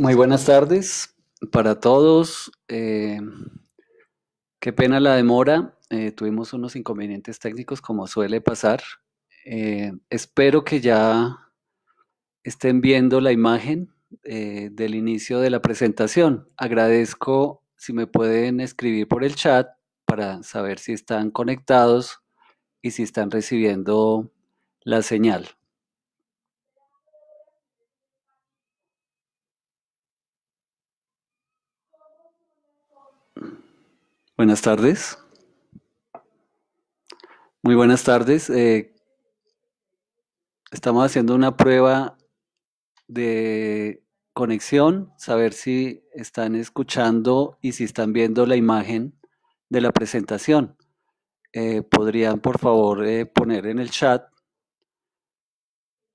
Muy buenas tardes para todos. Eh, qué pena la demora. Eh, tuvimos unos inconvenientes técnicos como suele pasar. Eh, espero que ya estén viendo la imagen del inicio de la presentación. Agradezco si me pueden escribir por el chat para saber si están conectados y si están recibiendo la señal. Buenas tardes. Muy buenas tardes. Eh, estamos haciendo una prueba de conexión, saber si están escuchando y si están viendo la imagen de la presentación. Eh, Podrían, por favor, eh, poner en el chat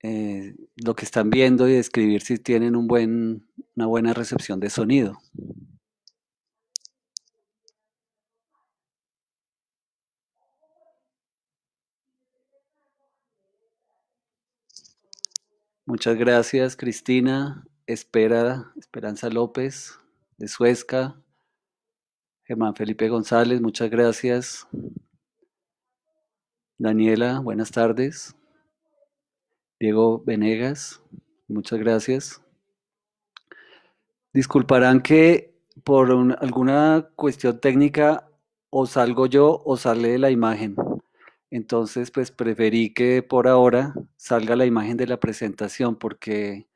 lo que están viendo y describir si tienen un buen, una buena recepción de sonido. Muchas gracias, Cristina, Espera, Esperanza López, de Suezca, Germán Felipe González, muchas gracias. Daniela, buenas tardes. Diego Venegas, muchas gracias. Disculparán que por alguna cuestión técnica o salgo yo o sale la imagen. Entonces, pues preferí que por ahora salga la imagen de la presentación porque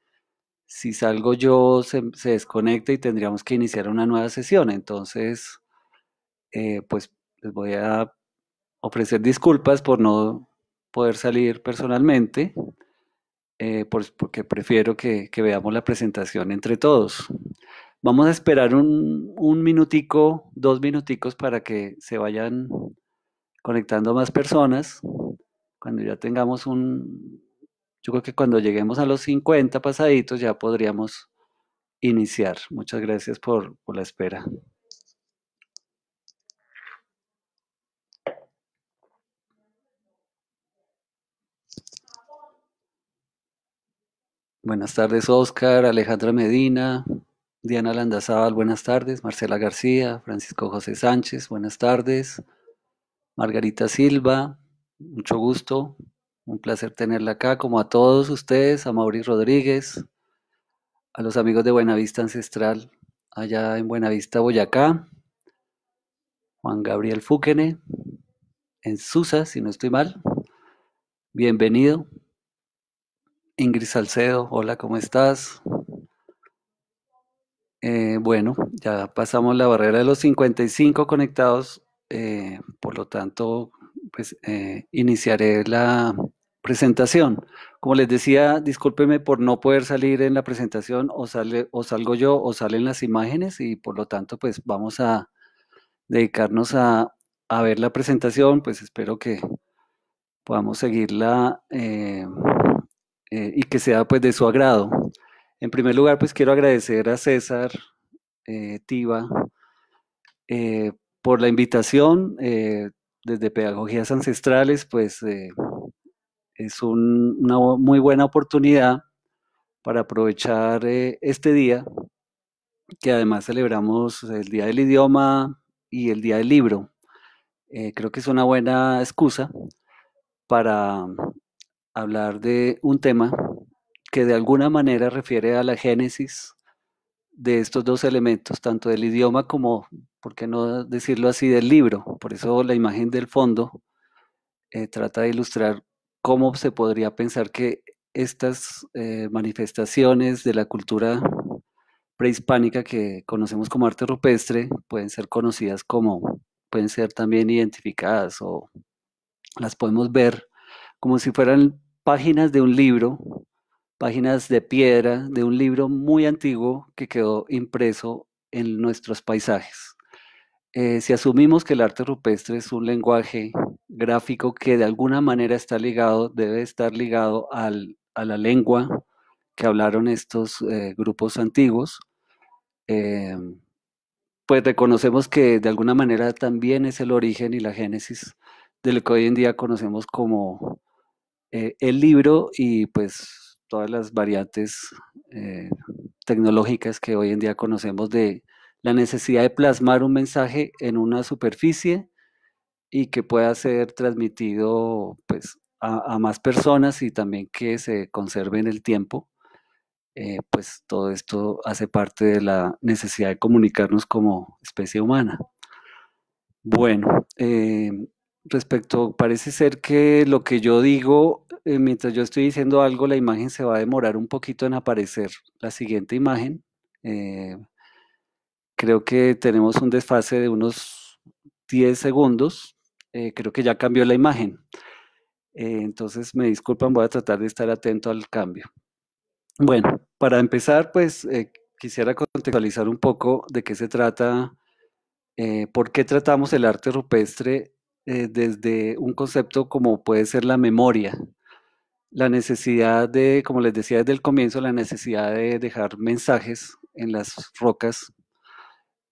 si salgo yo se, se desconecta y tendríamos que iniciar una nueva sesión. Entonces, eh, pues les voy a ofrecer disculpas por no poder salir personalmente, eh, porque prefiero que, veamos la presentación entre todos. Vamos a esperar un, un minutico, dos minuticos para que se vayan conectando más personas. Cuando ya tengamos un, yo creo que cuando lleguemos a los 50 pasaditos ya podríamos iniciar. Muchas gracias por, la espera. Buenas tardes, Oscar, Alejandra Medina, Diana Landazábal, buenas tardes, Marcela García, Francisco José Sánchez, buenas tardes. Margarita Silva, mucho gusto, un placer tenerla acá, como a todos ustedes, a Mauricio Rodríguez, a los amigos de Buenavista Ancestral, allá en Buenavista, Boyacá, Juan Gabriel Fúquene, en Susa, si no estoy mal. Bienvenido. Ingrid Salcedo, hola, ¿cómo estás? Eh, bueno, ya pasamos la barrera de los 55 conectados eh, por lo tanto, pues eh, iniciaré la presentación. Como les decía, discúlpeme por no poder salir en la presentación, o, sale, o salgo yo o salen las imágenes y por lo tanto, pues vamos a dedicarnos a, ver la presentación, pues espero que podamos seguirla eh, y que sea pues de su agrado. En primer lugar, pues quiero agradecer a César Tiva por la invitación. Eh, desde Pedagogías Ancestrales, pues eh, es una muy buena oportunidad para aprovechar eh, este día, que además celebramos el Día del Idioma y el Día del Libro. creo que es una buena excusa para hablar de un tema que de alguna manera refiere a la génesis de estos dos elementos, tanto del idioma como, por qué no decirlo así, del libro. Por eso la imagen del fondo eh, trata de ilustrar cómo se podría pensar que estas eh, manifestaciones de la cultura prehispánica que conocemos como arte rupestre pueden ser conocidas como, pueden ser también identificadas o las podemos ver como si fueran páginas de un libro páginas de piedra de un libro muy antiguo que quedó impreso en nuestros paisajes. Eh, si asumimos que el arte rupestre es un lenguaje gráfico que de alguna manera está ligado, debe estar ligado a la lengua que hablaron estos eh, grupos antiguos, eh, pues reconocemos que de alguna manera también es el origen y la génesis de lo que hoy en día conocemos como el libro y pues todas las variantes eh, tecnológicas que hoy en día conocemos de la necesidad de plasmar un mensaje en una superficie y que pueda ser transmitido pues, a, más personas y también que se conserve en el tiempo. Eh, pues todo esto hace parte de la necesidad de comunicarnos como especie humana. Bueno, eh, respecto, parece ser que lo que yo digo eh, mientras yo estoy diciendo algo, la imagen se va a demorar un poquito en aparecer. La siguiente imagen, eh, creo que tenemos un desfase de unos 10 segundos. Eh, creo que ya cambió la imagen. entonces, me disculpan, voy a tratar de estar atento al cambio. Bueno, para empezar, pues quisiera contextualizar un poco de qué se trata, por qué tratamos el arte rupestre desde un concepto como puede ser la memoria, la necesidad de, como les decía desde el comienzo, la necesidad de dejar mensajes en las rocas,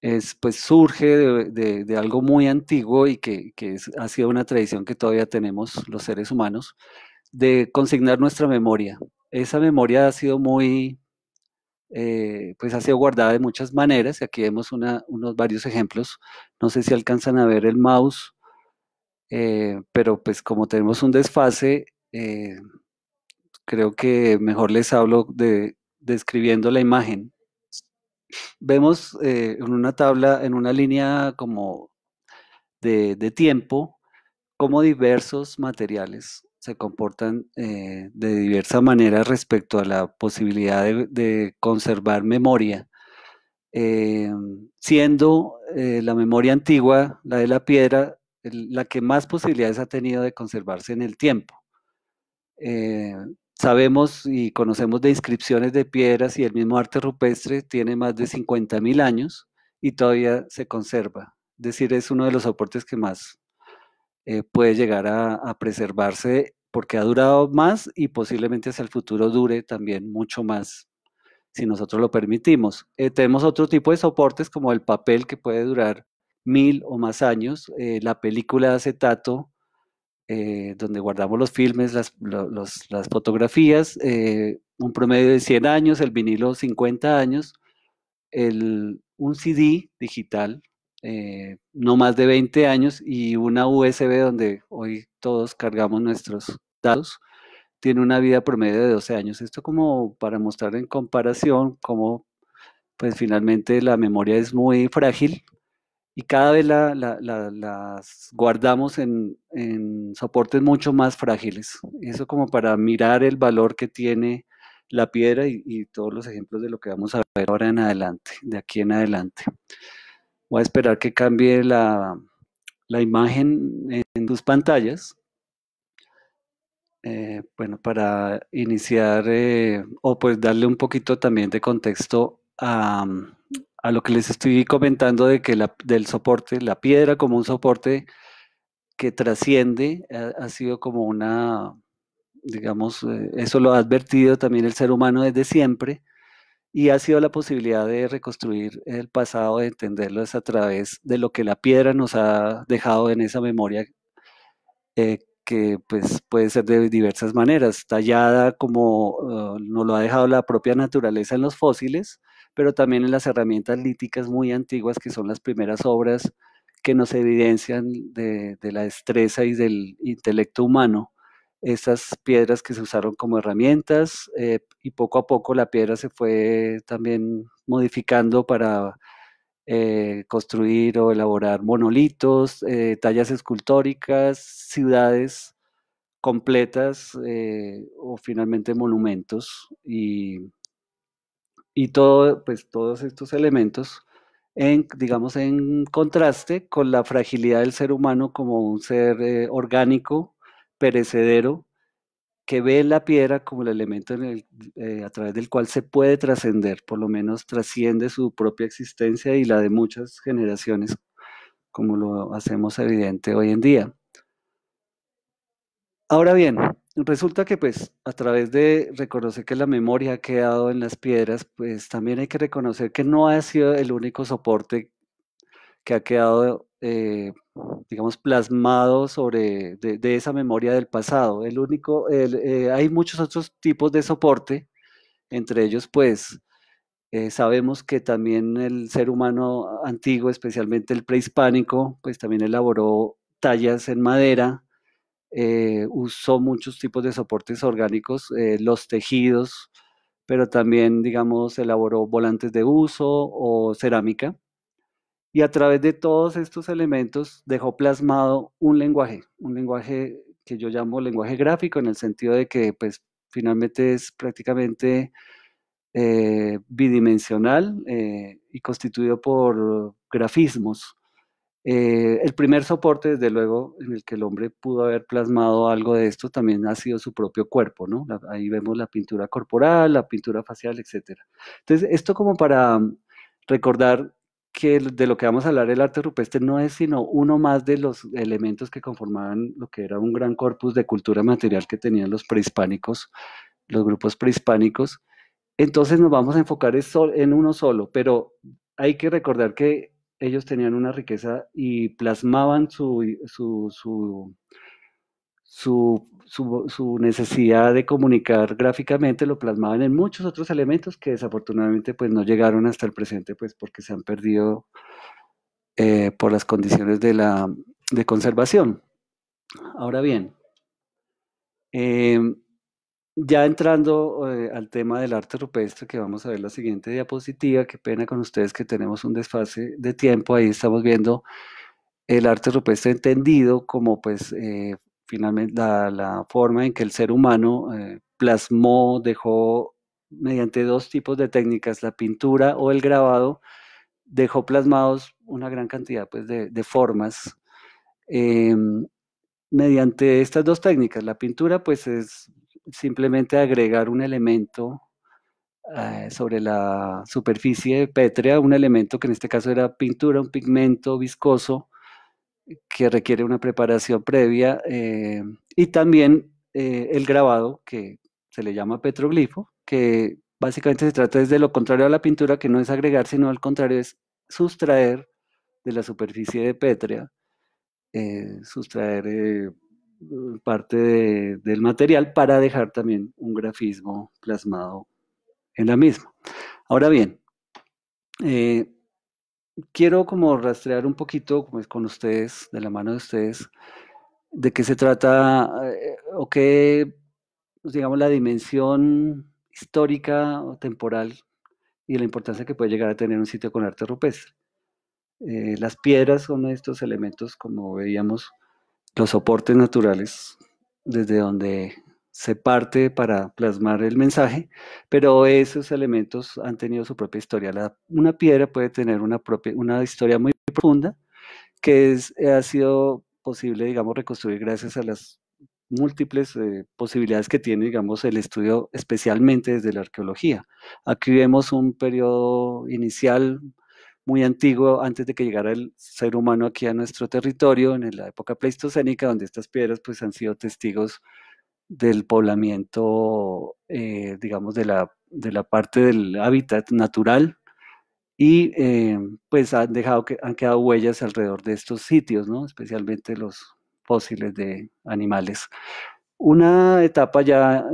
es, pues surge de, algo muy antiguo y que, ha sido una tradición que todavía tenemos los seres humanos, de consignar nuestra memoria. Esa memoria ha sido muy, eh, pues ha sido guardada de muchas maneras, y aquí vemos unos varios ejemplos, no sé si alcanzan a ver el mouse, eh, pero pues como tenemos un desfase, eh, creo que mejor les hablo de describiendo la imagen. Vemos eh, en una tabla, en una línea como de, tiempo, cómo diversos materiales se comportan eh, de diversa manera respecto a la posibilidad de, conservar memoria, eh, siendo la memoria antigua, la de la piedra, la que más posibilidades ha tenido de conservarse en el tiempo. Sabemos y conocemos de inscripciones de piedras y el mismo arte rupestre tiene más de 50.000 años y todavía se conserva. Es decir, es uno de los soportes que más eh, puede llegar a, preservarse porque ha durado más y posiblemente hacia el futuro dure también mucho más si nosotros lo permitimos. Eh, tenemos otro tipo de soportes como el papel que puede durar mil o más años, eh, la película de acetato eh, donde guardamos los filmes, las, fotografías, eh, un promedio de 100 años, el vinilo 50 años, el, un CD digital, eh, no más de 20 años, y una USB donde hoy todos cargamos nuestros datos, tiene una vida promedio de 12 años. Esto como para mostrar en comparación cómo pues finalmente la memoria es muy frágil y cada vez las guardamos en, soportes mucho más frágiles. Eso como para mirar el valor que tiene la piedra y, todos los ejemplos de lo que vamos a ver ahora en adelante, de aquí en adelante. Voy a esperar que cambie la, imagen en dos pantallas. Eh, bueno, para iniciar eh, o pues darle un poquito también de contexto a, a lo que les estoy comentando de que la, del soporte, la piedra como un soporte que trasciende, eh, ha, sido como una, digamos, eh, eso lo ha advertido también el ser humano desde siempre, y ha sido la posibilidad de reconstruir el pasado, de entenderlo es a través de lo que la piedra nos ha dejado en esa memoria, eh, que pues, puede ser de diversas maneras, tallada como nos lo ha dejado la propia naturaleza en los fósiles, pero también en las herramientas líticas muy antiguas que son las primeras obras que nos evidencian de, la destreza y del intelecto humano. Estas piedras que se usaron como herramientas eh, y poco a poco la piedra se fue también modificando para eh, construir o elaborar monolitos, eh, tallas escultóricas, ciudades completas o finalmente monumentos. Y y todo, pues, todos estos elementos en, digamos, en contraste con la fragilidad del ser humano como un ser eh, orgánico, perecedero, que ve la piedra como el elemento eh, a través del cual se puede trascender, por lo menos trasciende su propia existencia y la de muchas generaciones, como lo hacemos evidente hoy en día. Ahora bien, resulta que pues a través de reconocer que la memoria ha quedado en las piedras, pues también hay que reconocer que no ha sido el único soporte que ha quedado, eh, digamos, plasmado sobre de, esa memoria del pasado. El único, eh, hay muchos otros tipos de soporte, entre ellos pues eh, sabemos que también el ser humano antiguo, especialmente el prehispánico, pues también elaboró tallas en madera, eh, usó muchos tipos de soportes orgánicos, eh, los tejidos, pero también, digamos, elaboró volantes de uso o cerámica. Y a través de todos estos elementos dejó plasmado un lenguaje, un lenguaje que yo llamo lenguaje gráfico, en el sentido de que pues, finalmente es prácticamente eh, bidimensional y constituido por grafismos. Eh, el primer soporte, desde luego, en el que el hombre pudo haber plasmado algo de esto también ha sido su propio cuerpo, ¿no? ahí vemos la pintura corporal, la pintura facial, etc. Entonces, esto como para mm, recordar que de lo que vamos a hablar el arte rupestre no es sino uno más de los elementos que conformaban lo que era un gran corpus de cultura material que tenían los prehispánicos, los grupos prehispánicos. Entonces nos vamos a enfocar en uno solo, pero hay que recordar que ellos tenían una riqueza y plasmaban su, su, necesidad de comunicar gráficamente lo plasmaban en muchos otros elementos que desafortunadamente pues no llegaron hasta el presente pues porque se han perdido eh, por las condiciones de conservación. Ahora bien, em, ya entrando eh, al tema del arte rupestre, que vamos a ver la siguiente diapositiva, qué pena con ustedes que tenemos un desfase de tiempo, ahí estamos viendo el arte rupestre entendido como pues eh, finalmente la, forma en que el ser humano eh, plasmó, dejó mediante dos tipos de técnicas, la pintura o el grabado, dejó plasmados una gran cantidad pues, de formas em, mediante estas dos técnicas. La pintura, pues, es simplemente agregar un elemento eh, sobre la superficie pétrea, un elemento que en este caso era pintura, un pigmento viscoso que requiere una preparación previa eh, y también eh, el grabado que se le llama petroglifo, que básicamente se trata desde lo contrario a la pintura, que no es agregar, sino al contrario es sustraer de la superficie de pétrea, sustraer Mm, parte del material para dejar también un grafismo plasmado en la misma. Ahora bien, eh, quiero como rastrear un poquito con ustedes, de la mano de ustedes, de qué se trata eh, o qué, pues, digamos, la dimensión histórica o temporal y la importancia que puede llegar a tener un sitio con arte rupestre. Eh, las piedras son estos elementos, como veíamos, los soportes naturales desde donde se parte para plasmar el mensaje, pero esos elementos han tenido su propia historia. una piedra puede tener una, propia, una historia muy profunda que es, ha sido posible, digamos, reconstruir gracias a las múltiples eh, posibilidades que tiene, digamos, el estudio especialmente desde la arqueología. Aquí vemos un periodo inicial muy antiguo antes de que llegara el ser humano aquí a nuestro territorio, en la época pleistocénica, donde estas piedras pues han sido testigos del poblamiento, eh, digamos, de la, de la parte del hábitat natural y eh, pues han dejado han quedado huellas alrededor de estos sitios, ¿no? especialmente los fósiles de animales. Una etapa ya,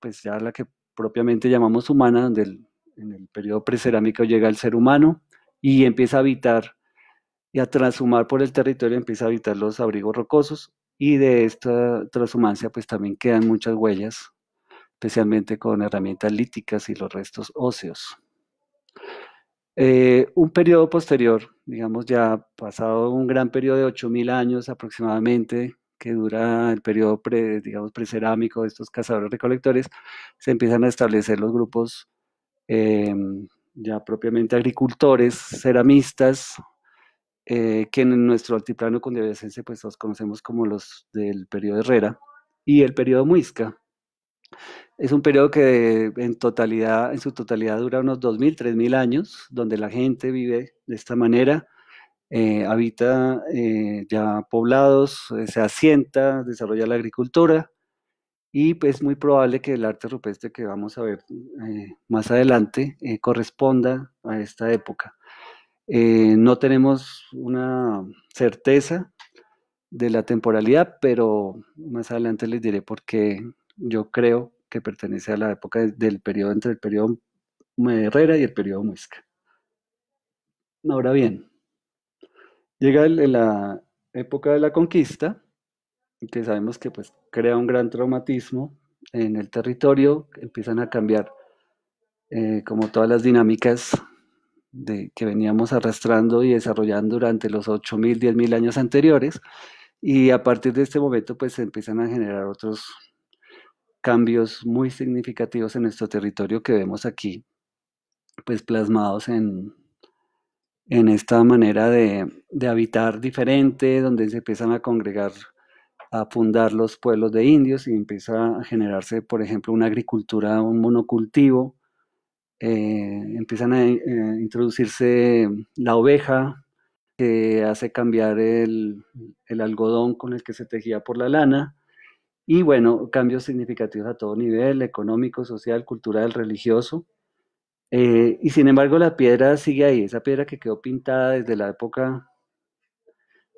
pues ya la que propiamente llamamos humana, donde en el periodo precerámico llega el ser humano, y empieza a habitar y a transhumar por el territorio, empieza a habitar los abrigos rocosos y de esta transhumancia pues también quedan muchas huellas, especialmente con herramientas líticas y los restos óseos. Eh, un periodo posterior, digamos ya pasado un gran periodo de 8.000 años aproximadamente, que dura el periodo digamos, precerámico de estos cazadores-recolectores, se empiezan a establecer los grupos em, ya propiamente agricultores, ceramistas, eh, que en nuestro altiplano cundiabesense pues los conocemos como los del periodo Herrera y el periodo Muisca. Es un periodo que en, totalidad, en su totalidad dura unos 2.000, 3.000 años, donde la gente vive de esta manera, eh, habita eh, ya poblados, se asienta, desarrolla la agricultura y es pues, muy probable que el arte rupestre que vamos a ver eh, más adelante eh, corresponda a esta época. Eh, no tenemos una certeza de la temporalidad, pero más adelante les diré por qué yo creo que pertenece a la época del periodo entre el periodo Herrera y el periodo Muisca. Ahora bien, llega la época de la conquista, que sabemos que pues crea un gran traumatismo en el territorio, empiezan a cambiar eh, como todas las dinámicas de, que veníamos arrastrando y desarrollando durante los 8.000, 10.000 años anteriores y a partir de este momento pues se empiezan a generar otros cambios muy significativos en nuestro territorio que vemos aquí pues plasmados en, en esta manera de habitar diferente, donde se empiezan a congregar a fundar los pueblos de indios y empieza a generarse, por ejemplo, una agricultura, un monocultivo. Eh, empiezan a eh, introducirse la oveja, que hace cambiar el, algodón con el que se tejía por la lana. Y bueno, cambios significativos a todo nivel, económico, social, cultural, religioso. Eh, y sin embargo, la piedra sigue ahí, esa piedra que quedó pintada desde la época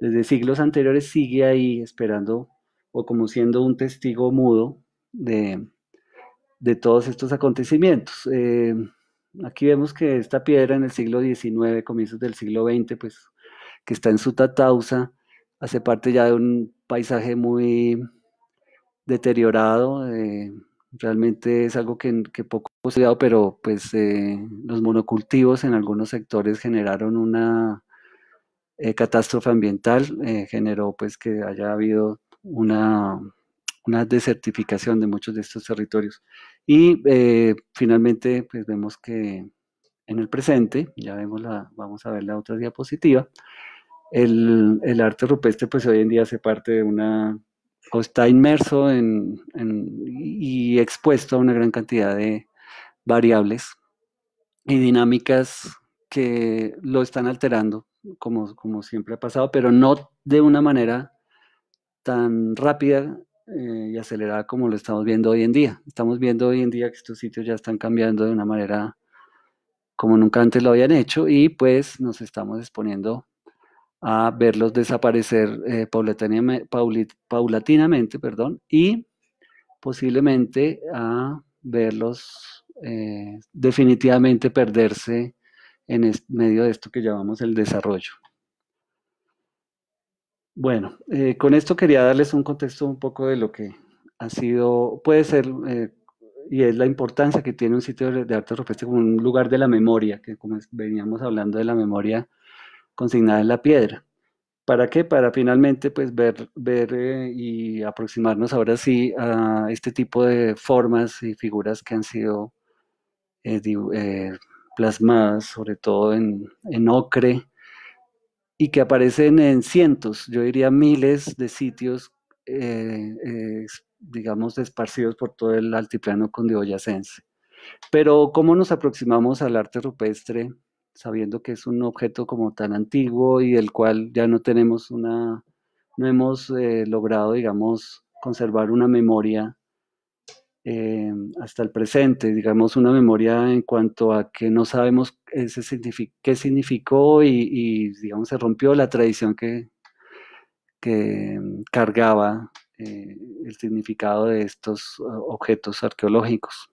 desde siglos anteriores sigue ahí esperando o como siendo un testigo mudo de, de todos estos acontecimientos. Eh, aquí vemos que esta piedra en el siglo XIX, comienzos del siglo XX, pues que está en su Sutatausa, hace parte ya de un paisaje muy deteriorado. Eh, realmente es algo que, que poco estudiado, pero pues eh, los monocultivos en algunos sectores generaron una eh, catástrofe ambiental eh, generó pues que haya habido una, una, desertificación de muchos de estos territorios. Y eh, finalmente pues vemos que en el presente, ya vemos la, vamos a ver la otra diapositiva, el, el arte rupestre pues hoy en día hace parte de una o está inmerso en, en, y expuesto a una gran cantidad de variables y dinámicas que lo están alterando como, siempre ha pasado, pero no de una manera tan rápida eh, y acelerada como lo estamos viendo hoy en día. Estamos viendo hoy en día que estos sitios ya están cambiando de una manera como nunca antes lo habían hecho y pues nos estamos exponiendo a verlos desaparecer eh, paulatinamente, perdón, y posiblemente a verlos eh, definitivamente perderse en medio de esto que llamamos el desarrollo. Bueno, eh, con esto quería darles un contexto un poco de lo que ha sido, puede ser, eh, y es la importancia que tiene un sitio de arte rupestre como un lugar de la memoria, que como veníamos hablando de la memoria consignada en la piedra. ¿Para qué? Para finalmente pues ver, ver eh, y aproximarnos ahora sí a este tipo de formas y figuras que han sido plasmadas, sobre todo en, ocre, y que aparecen en cientos, yo diría miles de sitios, eh, digamos, esparcidos por todo el altiplano condiboyacense. Pero ¿cómo nos aproximamos al arte rupestre sabiendo que es un objeto como tan antiguo y del cual ya no tenemos una, no hemos eh, logrado, digamos, conservar una memoria Em, hasta el presente, digamos una memoria en cuanto a que no sabemos qué significó y, digamos se rompió la tradición que, que em, cargaba eh, el significado de estos eh, objetos arqueológicos.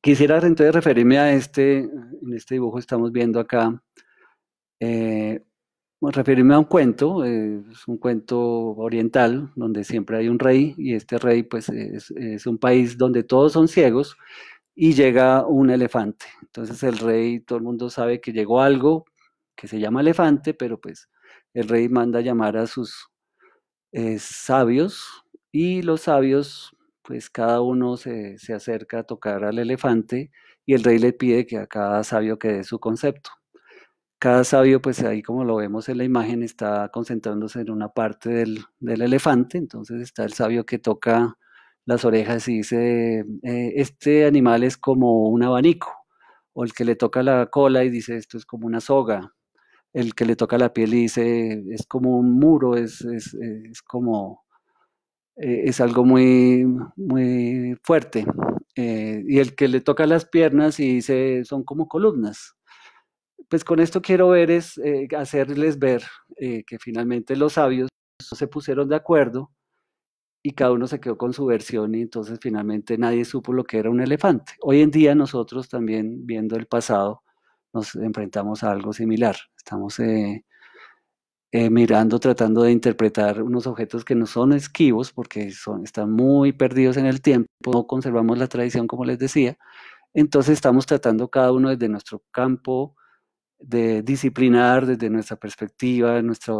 Quisiera entonces referirme a este, en este dibujo estamos viendo acá eh, referirme a un cuento, eh, es un cuento oriental donde siempre hay un rey y este rey pues es, un país donde todos son ciegos y llega un elefante. Entonces el rey, todo el mundo sabe que llegó algo que se llama elefante, pero pues el rey manda llamar a sus eh, sabios y los sabios pues cada uno se, se acerca a tocar al elefante y el rey le pide que a cada sabio que dé su concepto. Cada sabio, pues ahí como lo vemos en la imagen, está concentrándose en una parte del, elefante, entonces está el sabio que toca las orejas y dice, eh, este animal es como un abanico, o el que le toca la cola y dice, esto es como una soga, el que le toca la piel y dice, es como un muro, es, como, e, es algo muy, muy fuerte. Eh, y el que le toca las piernas y dice, son como columnas pues con esto quiero ver es eh, hacerles ver eh, que finalmente los sabios se pusieron de acuerdo y cada uno se quedó con su versión y entonces finalmente nadie supo lo que era un elefante. Hoy en día nosotros también viendo el pasado nos enfrentamos a algo similar. Estamos eh, mirando, tratando de interpretar unos objetos que no son esquivos porque son, están muy perdidos en el tiempo, no conservamos la tradición como les decía. Entonces estamos tratando cada uno desde nuestro campo, de disciplinar desde nuestra perspectiva, nuestra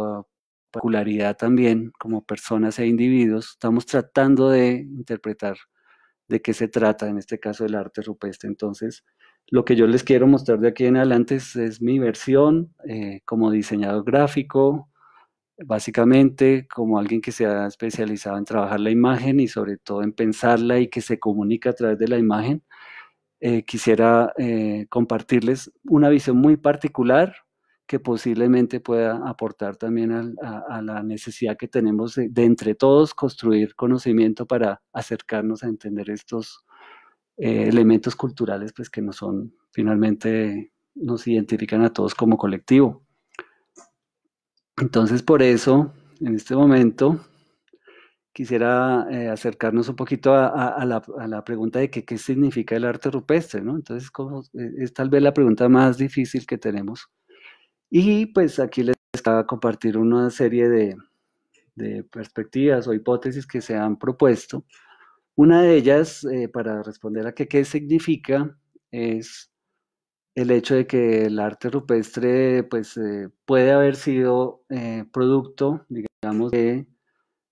peculiaridad también como personas e individuos, estamos tratando de interpretar de qué se trata, en este caso el arte rupestre. Entonces, lo que yo les quiero mostrar de aquí en adelante es, mi versión eh, como diseñador gráfico, básicamente como alguien que se ha especializado en trabajar la imagen y sobre todo en pensarla y que se comunica a través de la imagen. Eh, quisiera eh, compartirles una visión muy particular que posiblemente pueda aportar también a, la necesidad que tenemos de, entre todos construir conocimiento para acercarnos a entender estos eh, elementos culturales pues, que nos son finalmente nos identifican a todos como colectivo. Entonces, por eso, en este momento, quisiera eh, acercarnos un poquito a, la, pregunta de qué significa el arte rupestre, ¿no? Entonces, eh, es tal vez la pregunta más difícil que tenemos. Y pues aquí les estaba a compartir una serie de, perspectivas o hipótesis que se han propuesto. Una de ellas, eh, para responder a qué significa, es el hecho de que el arte rupestre pues, puede haber sido producto, digamos, de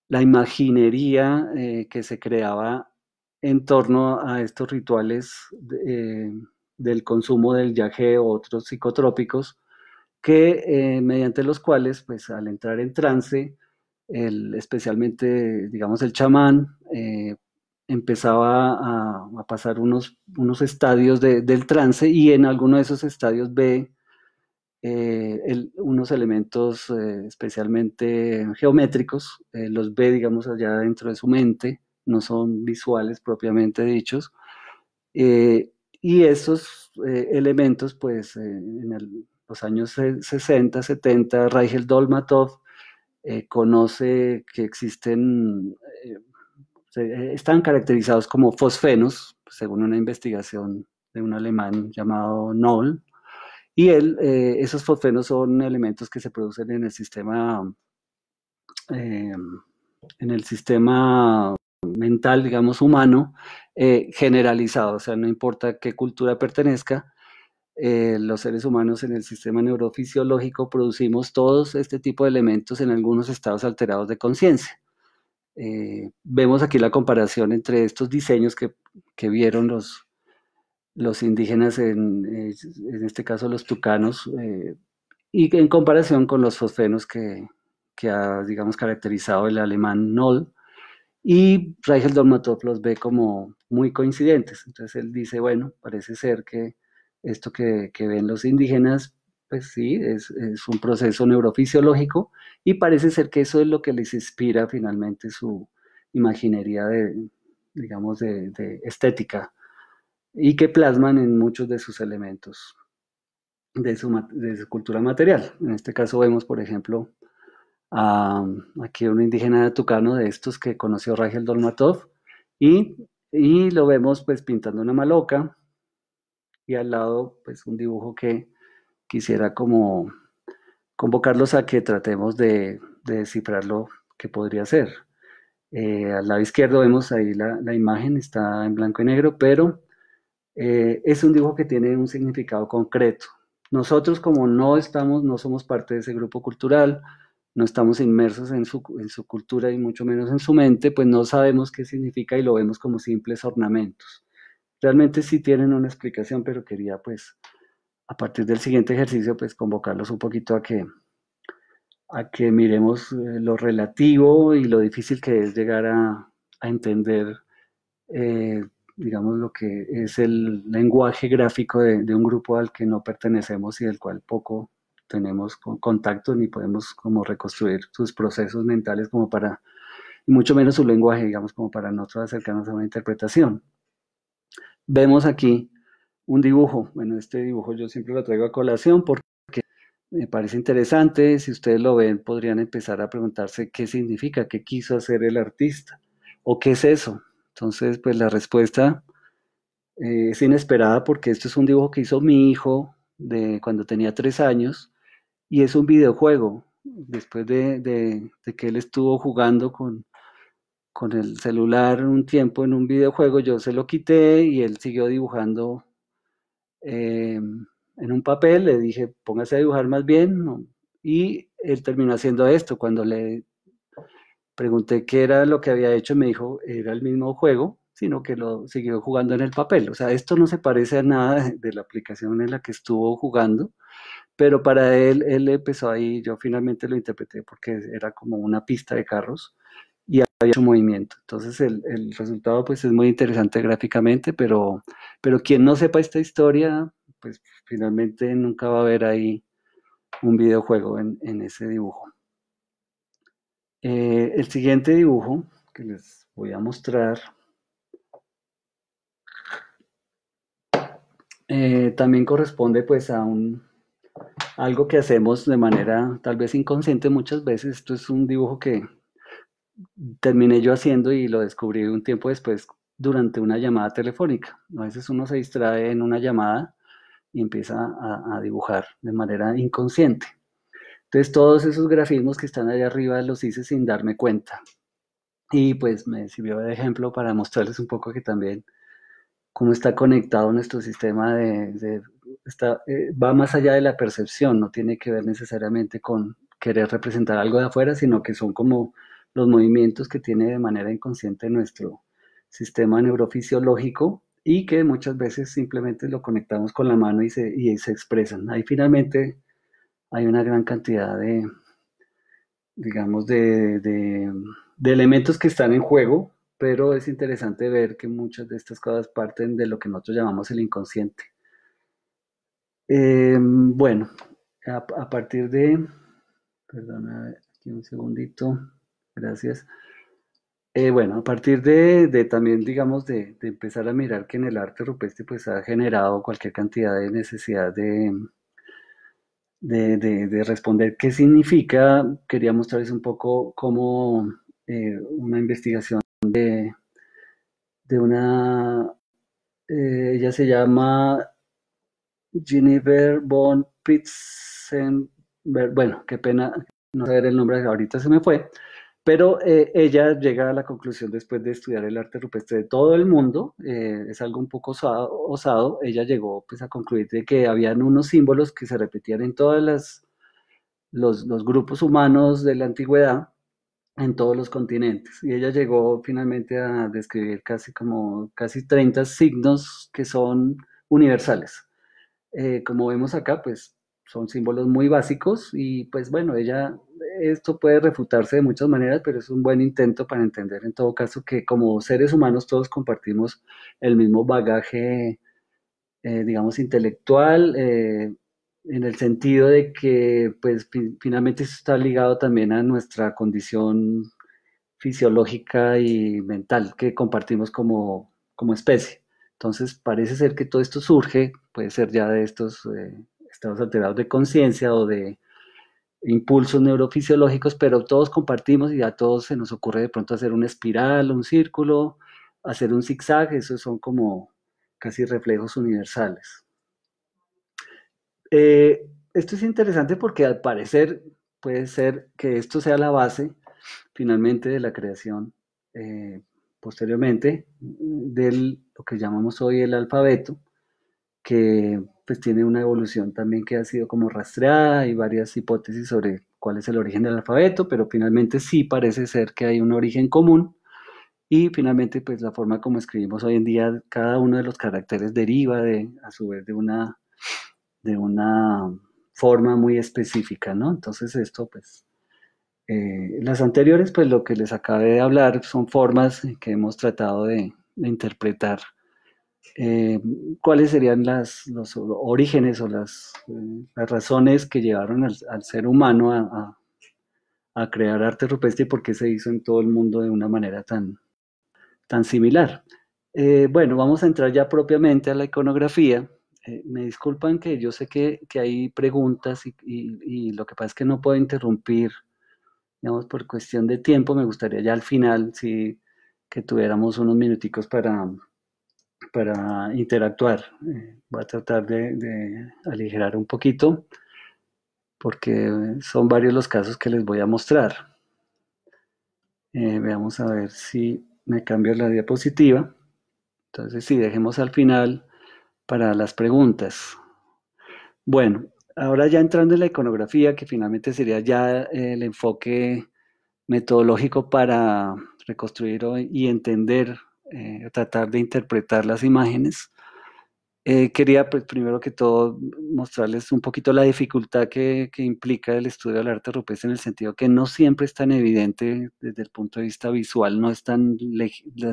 la imaginería eh, que se creaba en torno a estos rituales eh, del consumo del yaje o otros psicotrópicos, que eh, mediante los cuales, pues al entrar en trance, el, especialmente, digamos, el chamán, empezaba a, pasar unos, unos estadios del trance y en alguno de esos estadios ve eh, unos elementos eh, especialmente geométricos, eh, los ve, digamos, allá dentro de su mente, no son visuales propiamente dichos, y esos elementos, pues, en los años 60, 70, Rigel Dolmatov conoce que existen, están caracterizados como fosfenos, según una investigación de un alemán llamado Noll, y eh, esos fosfenos son elementos que se producen en el sistema, em, en el sistema mental, digamos, humano, eh, generalizado, o sea, no importa qué cultura pertenezca, eh, los seres humanos en el sistema neurofisiológico producimos todos este tipo de elementos en algunos estados alterados de conciencia. vemos aquí la comparación entre estos diseños que vieron los, los indígenas, en, este caso los tucanos, eh, y en comparación con los fosfenos que, ha, digamos, caracterizado el alemán Noll, y Reichel Dormatov los ve como muy coincidentes. Entonces él dice, bueno, parece ser que esto que, ven los indígenas, pues sí, es, un proceso neurofisiológico, y parece ser que eso es lo que les inspira finalmente su imaginería de, digamos, de estética y que plasman en muchos de sus elementos de su, cultura material. En este caso vemos, por ejemplo, a, aquí un indígena de tucano de estos que conoció Rachel Dolmatov y, lo vemos pues pintando una maloca y al lado pues un dibujo que quisiera como convocarlos a que tratemos de, de descifrar lo que podría ser. Eh, al lado izquierdo vemos ahí la, imagen, está en blanco y negro, pero eh, es un dibujo que tiene un significado concreto. Nosotros como no estamos, no somos parte de ese grupo cultural, no estamos inmersos en su, cultura y mucho menos en su mente, pues no sabemos qué significa y lo vemos como simples ornamentos. Realmente sí tienen una explicación, pero quería pues a partir del siguiente ejercicio pues convocarlos un poquito a que a que miremos eh, lo relativo y lo difícil que es llegar a, entender eh, digamos, lo que es el lenguaje gráfico de, un grupo al que no pertenecemos y del cual poco tenemos contacto ni podemos como reconstruir sus procesos mentales como para, mucho menos su lenguaje, digamos, como para nosotros acercarnos a una interpretación. Vemos aquí un dibujo, bueno, este dibujo yo siempre lo traigo a colación porque me parece interesante, si ustedes lo ven podrían empezar a preguntarse qué significa, qué quiso hacer el artista o qué es eso, entonces, pues la respuesta eh, es inesperada porque esto es un dibujo que hizo mi hijo de cuando tenía tres años y es un videojuego. Después de, que él estuvo jugando con, el celular un tiempo en un videojuego, yo se lo quité y él siguió dibujando eh, en un papel, le dije, póngase a dibujar más bien, y él terminó haciendo esto, cuando le pregunté qué era lo que había hecho, me dijo, era el mismo juego, sino que lo siguió jugando en el papel. O sea, esto no se parece a nada de la aplicación en la que estuvo jugando, pero para él, él empezó ahí, yo finalmente lo interpreté porque era como una pista de carros y había su movimiento. Entonces el, resultado pues es muy interesante gráficamente, pero, pero quien no sepa esta historia, pues finalmente nunca va a ver ahí un videojuego en ese dibujo. Eh, el siguiente dibujo que les voy a mostrar eh, también corresponde pues a un algo que hacemos de manera tal vez inconsciente muchas veces. Esto es un dibujo que terminé yo haciendo y lo descubrí un tiempo después durante una llamada telefónica. A veces uno se distrae en una llamada y empieza a dibujar de manera inconsciente. Entonces todos esos grafismos que están allá arriba los hice sin darme cuenta. Y pues me sirvió de ejemplo para mostrarles un poco que también cómo está conectado nuestro sistema de, eh, va más allá de la percepción, no tiene que ver necesariamente con querer representar algo de afuera, sino que son como los movimientos que tiene de manera inconsciente nuestro sistema neurofisiológico y que muchas veces simplemente lo conectamos con la mano y se, y se expresan. Ahí finalmente hay una gran cantidad de, digamos, de, elementos que están en juego, pero es interesante ver que muchas de estas cosas parten de lo que nosotros llamamos el inconsciente. Em, bueno, a, partir de, perdona, aquí un segundito, gracias. Eh, bueno, a partir de, también, digamos, de, de, empezar a mirar que en el arte rupestre pues ha generado cualquier cantidad de necesidad de, de, responder qué significa, quería mostrarles un poco cómo eh, una investigación de, de una, eh, ella se llama Jennifer von Pitzenberg, bueno, qué pena no saber el nombre, ahorita se me fue, pero eh, ella llega a la conclusión después de estudiar el arte rupestre de todo el mundo, eh, es algo un poco osado, ella llegó pues, a concluir de que habían unos símbolos que se repetían en todos los, los grupos humanos de la antigüedad, en todos los continentes. Y ella llegó finalmente a describir casi como casi 30 signos que son universales. Eh, como vemos acá, pues son símbolos muy básicos y pues bueno, ella, esto puede refutarse de muchas maneras, pero es un buen intento para entender en todo caso que como seres humanos todos compartimos el mismo bagaje, eh, digamos, intelectual, eh, en el sentido de que pues finalmente esto está ligado también a nuestra condición fisiológica y mental que compartimos como, como especie. Entonces parece ser que todo esto surge, puede ser ya de estos... Eh, estados alterados de conciencia o de impulsos neurofisiológicos, pero todos compartimos y a todos se nos ocurre de pronto hacer una espiral, un círculo, hacer un zigzag, esos son como casi reflejos universales. Eh, esto es interesante porque al parecer puede ser que esto sea la base finalmente de la creación eh, posteriormente de lo que llamamos hoy el alfabeto, que pues tiene una evolución también que ha sido como rastreada y varias hipótesis sobre cuál es el origen del alfabeto, pero finalmente sí parece ser que hay un origen común y finalmente pues la forma como escribimos hoy en día cada uno de los caracteres deriva de a su vez de una de una forma muy específica, ¿no? Entonces esto pues eh, las anteriores pues lo que les acabé de hablar son formas que hemos tratado de interpretar eh, cuáles serían los orígenes o eh, las, razones que llevaron al, ser humano a, crear arte rupestre y por qué se hizo en todo el mundo de una manera tan, tan similar. Eh, bueno, vamos a entrar ya propiamente a la iconografía. me disculpan que yo sé que, hay preguntas y, lo que pasa es que no puedo interrumpir, digamos, por cuestión de tiempo. Me gustaría ya al final, si que tuviéramos unos minuticos para, para interactuar. Eh, voy a tratar de, aligerar un poquito porque son varios los casos que les voy a mostrar. Eh, veamos a ver si me cambio la diapositiva. Entonces sí, dejemos al final para las preguntas. Bueno, ahora ya entrando en la iconografía, que finalmente sería ya eh, el enfoque metodológico para reconstruir y entender eh, tratar de interpretar las imágenes. Eh, quería, pues, primero que todo, mostrarles un poquito la dificultad que, implica el estudio del arte rupestre en el sentido que no siempre es tan evidente desde el punto de vista visual, no es tan,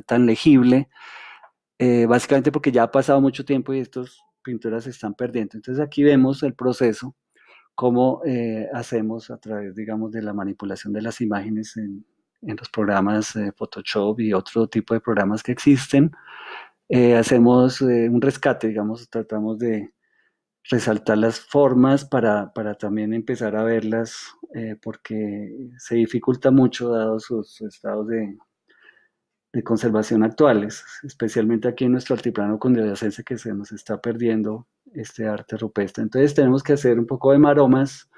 tan legible, eh, básicamente porque ya ha pasado mucho tiempo y estas pinturas se están perdiendo. Entonces aquí vemos el proceso, cómo hacemos a través, digamos, de la manipulación de las imágenes en, en los programas de Photoshop y otro tipo de programas que existen, eh, hacemos eh, un rescate, digamos, tratamos de resaltar las formas para, también empezar a verlas, eh, porque se dificulta mucho dado sus, estados de, conservación actuales, especialmente aquí en nuestro altiplano con cundiboyacense que se nos está perdiendo este arte rupestre. Entonces tenemos que hacer un poco de maromas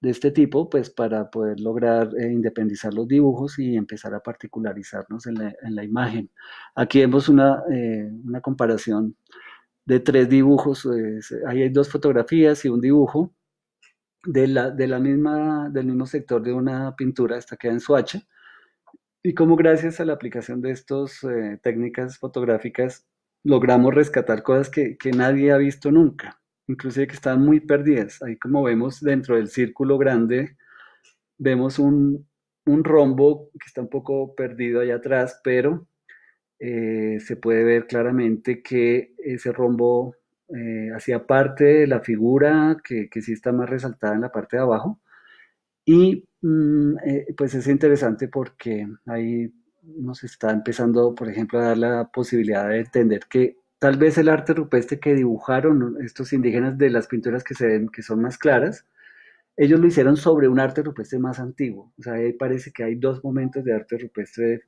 de este tipo, pues para poder lograr eh, independizar los dibujos y empezar a particularizarnos en la, imagen. Aquí vemos eh, una, comparación de tres dibujos, ahí hay dos fotografías y un dibujo de la, misma, del mismo sector de una pintura, esta queda en Suacha, y como gracias a la aplicación de estas eh, técnicas fotográficas logramos rescatar cosas que nadie ha visto nunca inclusive que están muy perdidas. Ahí como vemos dentro del círculo grande, vemos un, rombo que está un poco perdido allá atrás, pero eh, se puede ver claramente que ese rombo eh, hacía parte de la figura que, que, sí está más resaltada en la parte de abajo. Y mm, eh, pues es interesante porque ahí nos está empezando, por ejemplo, a dar la posibilidad de entender que Tal vez el arte rupestre que dibujaron estos indígenas de las pinturas que se ven que son más claras, ellos lo hicieron sobre un arte rupestre más antiguo. O sea, ahí parece que hay dos momentos de arte rupestre.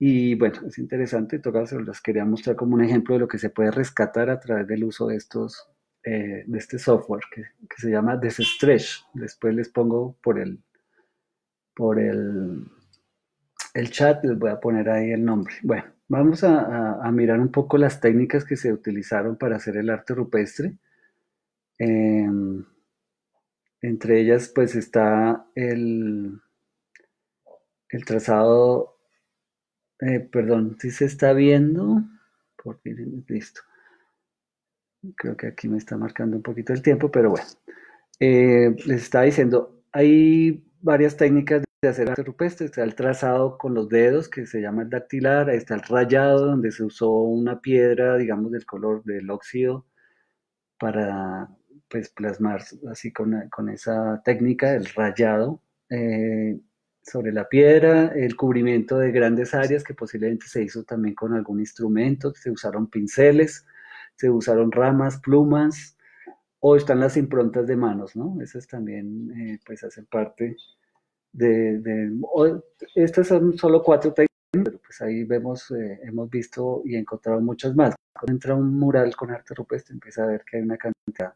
Y bueno, es interesante, todas las quería mostrar como un ejemplo de lo que se puede rescatar a través del uso de estos, eh, de este software que, se llama Desestresh, Después les pongo por el, por el, el chat, les voy a poner ahí el nombre. Bueno. Vamos a, mirar un poco las técnicas que se utilizaron para hacer el arte rupestre. Em, entre ellas pues está el, el trazado, eh, perdón, si se está viendo, por fin, listo. Creo que aquí me está marcando un poquito el tiempo, pero bueno. Eh, les estaba diciendo, hay varias técnicas de hacer arte rupestre, está el trazado con los dedos que se llama el dactilar, está el rayado donde se usó una piedra, digamos, del color del óxido para pues, plasmar así con, esa técnica, el rayado eh, sobre la piedra, el cubrimiento de grandes áreas que posiblemente se hizo también con algún instrumento, se usaron pinceles, se usaron ramas, plumas, o están las improntas de manos, ¿no? Esas también eh, pues hacen parte de, estas son solo cuatro técnicas, pero pues ahí vemos, eh, hemos visto y encontrado muchas más. Cuando entra un mural con arte rupestre, empieza a ver que hay una cantidad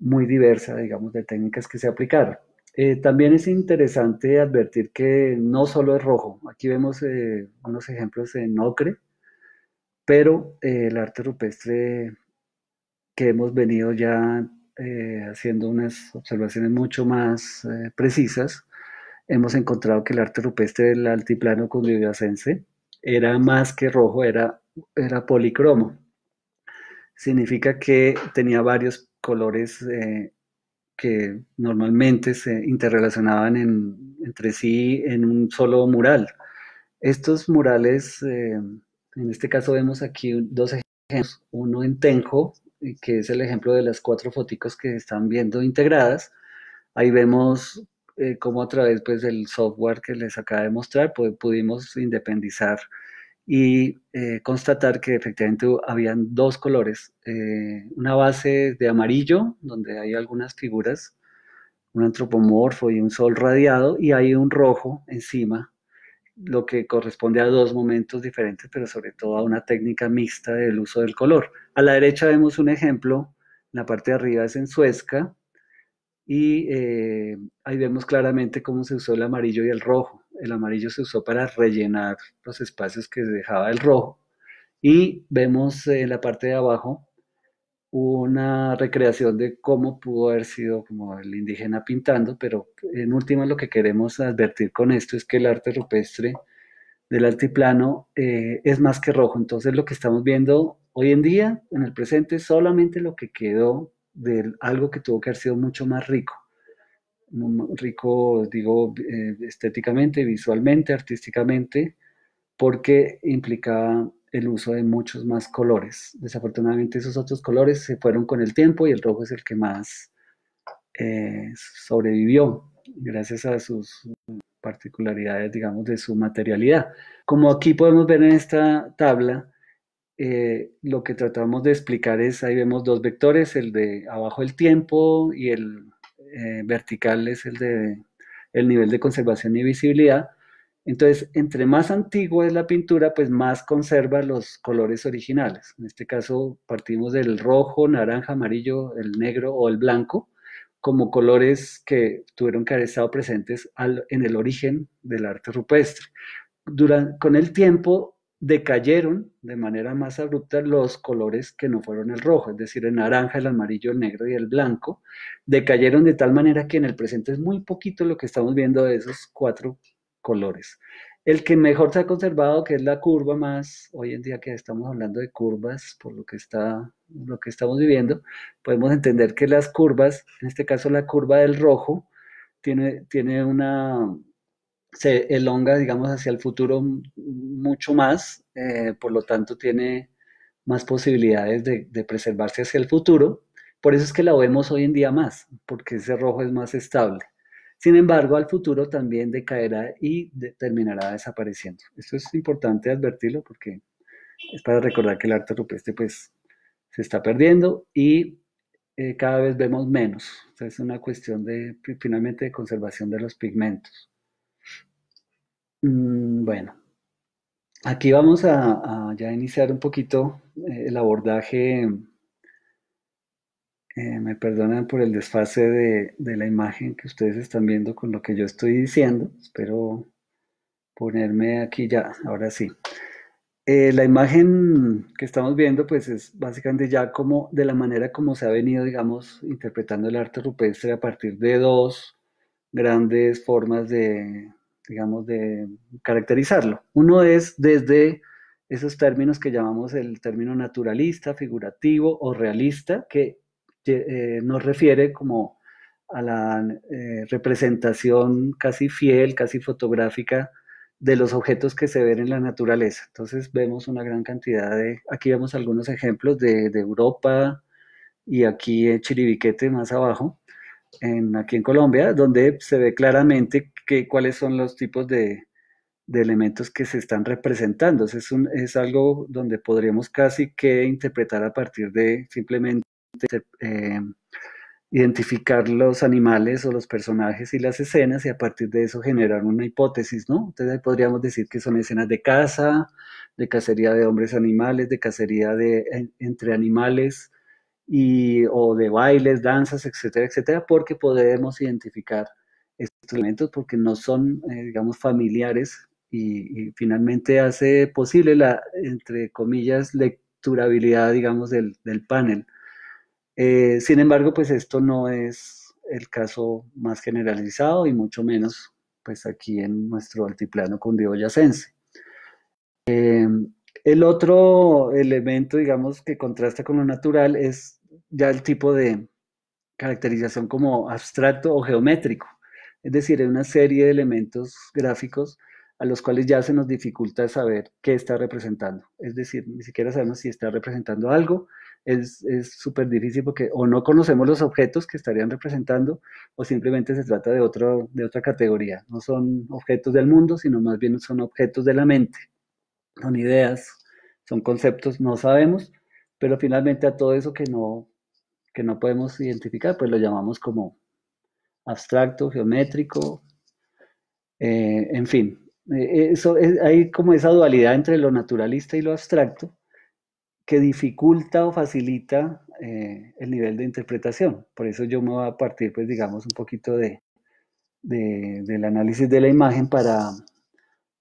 muy diversa, digamos, de técnicas que se aplicaron. Eh, también es interesante advertir que no solo es rojo, aquí vemos eh, unos ejemplos en ocre, pero el arte rupestre que hemos venido ya haciendo unas observaciones mucho más precisas, hemos encontrado que el arte rupestre del altiplano cundiboyacense era más que rojo, era, era policromo. Significa que tenía varios colores eh, que normalmente se interrelacionaban entre sí en un solo mural. Estos murales, eh, en este caso vemos aquí dos ejemplos, uno en Tenjo, eh, que es el ejemplo de las cuatro fóticos que están viendo integradas. Ahí vemos eh, como a través pues, del software que les acaba de mostrar pudimos independizar y eh, constatar que efectivamente habían dos colores, eh, una base de amarillo, donde hay algunas figuras, un antropomorfo y un sol radiado, y hay un rojo encima, lo que corresponde a dos momentos diferentes, pero sobre todo a una técnica mixta del uso del color. A la derecha vemos un ejemplo, la parte de arriba es en Suezca, y eh, ahí vemos claramente cómo se usó el amarillo y el rojo. El amarillo se usó para rellenar los espacios que dejaba el rojo. Y vemos en la parte de abajo una recreación de cómo pudo haber sido como el indígena pintando, pero en última lo que queremos advertir con esto es que el arte rupestre del altiplano eh, es más que rojo. Entonces lo que estamos viendo hoy en día, en el presente, es solamente lo que quedó de algo que tuvo que haber sido mucho más rico. Rico, digo, eh, estéticamente, visualmente, artísticamente, porque implicaba el uso de muchos más colores. Desafortunadamente esos otros colores se fueron con el tiempo y el rojo es el que más eh, sobrevivió gracias a sus particularidades, digamos, de su materialidad. Como aquí podemos ver en esta tabla, eh, lo que tratamos de explicar es, ahí vemos dos vectores, el de abajo el tiempo y el eh, vertical es el de el nivel de conservación y visibilidad. Entonces, entre más antigua es la pintura, pues más conserva los colores originales. En este caso, partimos del rojo, naranja, amarillo, el negro o el blanco, como colores que tuvieron que haber estado presentes en el origen del arte rupestre. con el tiempo, decayeron de manera más abrupta los colores que no fueron el rojo, es decir, el naranja, el amarillo, el negro y el blanco, decayeron de tal manera que en el presente es muy poquito lo que estamos viendo de esos cuatro colores. El que mejor se ha conservado, que es la curva más, hoy en día que estamos hablando de curvas, por lo que, está, lo que estamos viviendo, podemos entender que las curvas, en este caso la curva del rojo, tiene, tiene una, se elonga, digamos, hacia el futuro mucho más, eh, por lo tanto tiene más posibilidades de, preservarse hacia el futuro. Por eso es que la vemos hoy en día más, porque ese rojo es más estable. Sin embargo, al futuro también decaerá y terminará desapareciendo. Esto es importante advertirlo porque es para recordar que el arte rupestre pues se está perdiendo y eh, cada vez vemos menos. es una cuestión de finalmente de conservación de los pigmentos. Mm, bueno, aquí vamos a, ya iniciar un poquito eh, el abordaje. Eh, me perdonan por el desfase de, la imagen que ustedes están viendo con lo que yo estoy diciendo. Espero ponerme aquí ya, ahora sí. Eh, la imagen que estamos viendo pues es básicamente ya como de la manera como se ha venido, digamos, interpretando el arte rupestre a partir de dos grandes formas de, digamos, de caracterizarlo. Uno es desde esos términos que llamamos el término naturalista, figurativo o realista, que eh, nos refiere como a la eh, representación casi fiel, casi fotográfica de los objetos que se ven en la naturaleza. Entonces vemos una gran cantidad de, aquí vemos algunos ejemplos de, de Europa y aquí en Chiribiquete más abajo, en, aquí en Colombia, donde se ve claramente que, cuáles son los tipos de, de elementos que se están representando. Es, un, es algo donde podríamos casi que interpretar a partir de simplemente eh, identificar los animales o los personajes y las escenas y a partir de eso generar una hipótesis, ¿no? Entonces podríamos decir que son escenas de caza, de cacería de hombres animales, de cacería de, entre animales, y, o de bailes, danzas, etcétera, etcétera, porque podemos identificar estos elementos porque no son, eh, digamos, familiares y, finalmente hace posible la, entre comillas, lecturabilidad, digamos, del, del panel. Eh, sin embargo, pues esto no es el caso más generalizado y mucho menos, pues aquí en nuestro altiplano cundiboyacense. Eh, el otro elemento, digamos, que contrasta con lo natural es ya el tipo de caracterización como abstracto o geométrico, es decir, es una serie de elementos gráficos a los cuales ya se nos dificulta saber qué está representando. Es decir, ni siquiera sabemos si está representando algo, es súper difícil porque o no conocemos los objetos que estarían representando o simplemente se trata de, otro, de otra categoría. No son objetos del mundo, sino más bien son objetos de la mente. Son ideas, son conceptos, no sabemos, pero finalmente a todo eso que no que no podemos identificar, pues lo llamamos como abstracto, geométrico, eh, en fin. Eh, eso hay como esa dualidad entre lo naturalista y lo abstracto que dificulta o facilita eh, el nivel de interpretación. Por eso yo me voy a partir, pues digamos, un poquito de, de, del análisis de la imagen para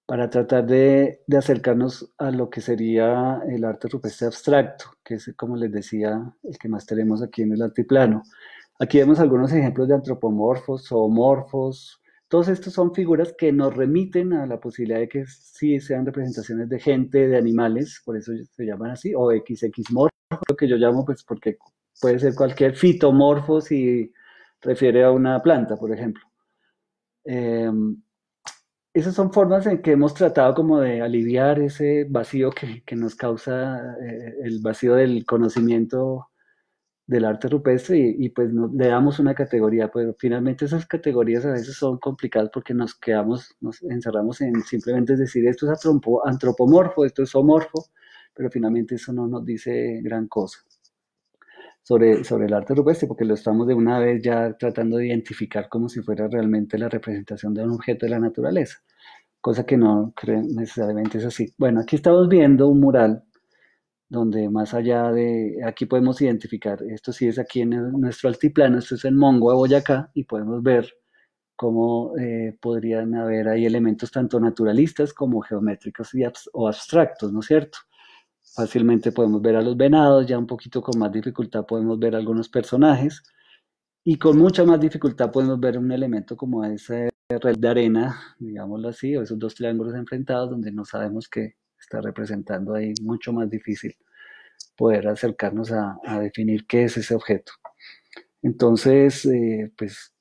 para tratar de, acercarnos a lo que sería el arte rupestre abstracto, que es, como les decía, el que más tenemos aquí en el altiplano. Aquí vemos algunos ejemplos de antropomorfos, zoomorfos. Todos estos son figuras que nos remiten a la posibilidad de que sí sean representaciones de gente, de animales, por eso se llaman así, o xxmorfos, lo que yo llamo pues porque puede ser cualquier fitomorfo si refiere a una planta, por ejemplo. Em, esas son formas en que hemos tratado como de aliviar ese vacío que, nos causa eh, el vacío del conocimiento del arte rupestre y, pues le damos una categoría, pero pues, finalmente esas categorías a veces son complicadas porque nos quedamos, nos encerramos en simplemente decir esto es antropomorfo, esto es homorfo, pero finalmente eso no nos dice gran cosa sobre, el arte rupestre, porque lo estamos de una vez ya tratando de identificar como si fuera realmente la representación de un objeto de la naturaleza, cosa que no necesariamente es así. Bueno, aquí estamos viendo un mural donde más allá de, aquí podemos identificar, esto sí es aquí en nuestro altiplano, esto es en Mongua, Boyacá, y podemos ver cómo eh, podrían haber ahí elementos tanto naturalistas como geométricos o abstractos, ¿no es cierto? Fácilmente podemos ver a los venados, ya un poquito con más dificultad podemos ver algunos personajes y con mucha más dificultad podemos ver un elemento como ese red de arena, digámoslo así, o esos dos triángulos enfrentados donde no sabemos qué está representando ahí, mucho más difícil poder acercarnos a, definir qué es ese objeto. Entonces, eh, pues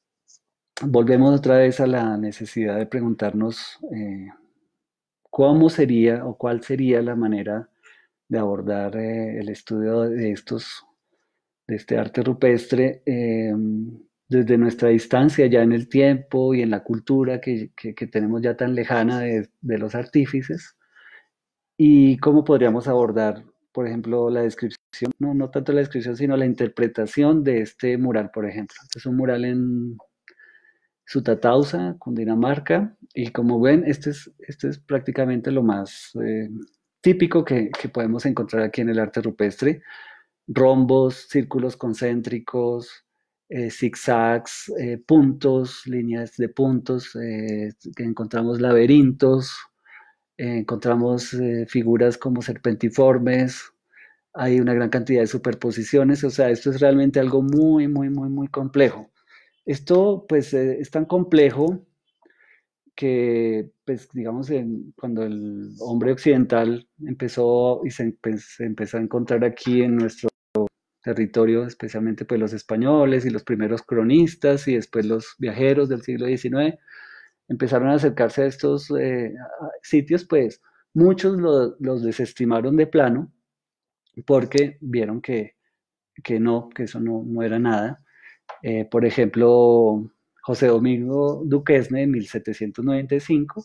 volvemos otra vez a la necesidad de preguntarnos eh, cómo sería o cuál sería la manera de abordar eh, el estudio de estos de este arte rupestre em, desde nuestra distancia ya en el tiempo y en la cultura que, tenemos ya tan lejana de, los artífices y cómo podríamos abordar, por ejemplo, la descripción, no, tanto la descripción, sino la interpretación de este mural, por ejemplo. Este es un mural en Sutatausa, Cundinamarca, y como ven, este es, este es prácticamente lo más... Eh, típico que, podemos encontrar aquí en el arte rupestre, rombos, círculos concéntricos, eh, zigzags, eh, puntos, líneas de puntos, que eh, encontramos laberintos, encontramos figuras como serpentiformes, hay una gran cantidad de superposiciones, o sea, esto es realmente algo muy, muy, muy, muy complejo. Esto pues es tan complejo que, pues, digamos, cuando el hombre occidental empezó y em, pues, se, empezó a encontrar aquí en nuestro territorio, especialmente pues los españoles y los primeros cronistas y después los viajeros del siglo XIX, empezaron a acercarse a estos eh, sitios, pues muchos los desestimaron de plano porque vieron que, que no, que eso no, era nada. Eh, por ejemplo, José Domingo Duquesne, en 1795,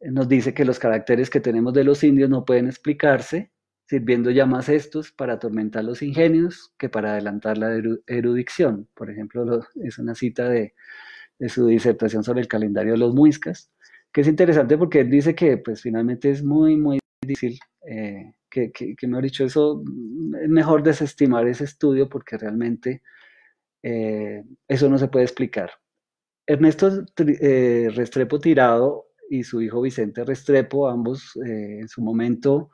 eh, nos dice que los caracteres que tenemos de los indios no pueden explicarse, sirviendo ya más estos para atormentar los ingenios que para adelantar la erudición. Por ejemplo, es una cita de, su disertación sobre el calendario de los muiscas, que es interesante porque él dice que pues finalmente es muy, muy difícil, eh, que, que, ha dicho, eso mm, es mejor desestimar ese estudio porque realmente eh, eso no se puede explicar. Ernesto eh, Restrepo Tirado y su hijo Vicente Restrepo, ambos eh, en su momento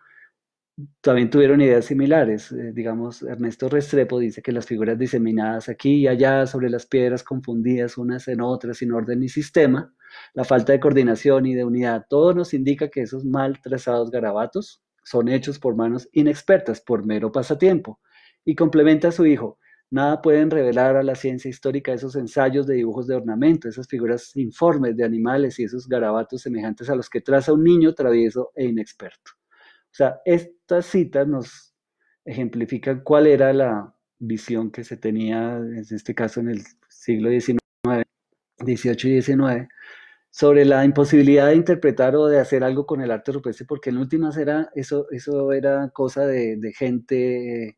también tuvieron ideas similares. Eh, digamos, Ernesto Restrepo dice que las figuras diseminadas aquí y allá sobre las piedras confundidas unas en otras sin orden ni sistema, la falta de coordinación y de unidad, todo nos indica que esos mal trazados garabatos son hechos por manos inexpertas, por mero pasatiempo. Y complementa a su hijo, Nada pueden revelar a la ciencia histórica esos ensayos de dibujos de ornamento, esas figuras informes de animales y esos garabatos semejantes a los que traza un niño travieso e inexperto. O sea, estas citas nos ejemplifican cuál era la visión que se tenía, en este caso en el siglo XIX, XVIII y XIX, sobre la imposibilidad de interpretar o de hacer algo con el arte rupestre, porque en últimas era, eso, eso era cosa de gente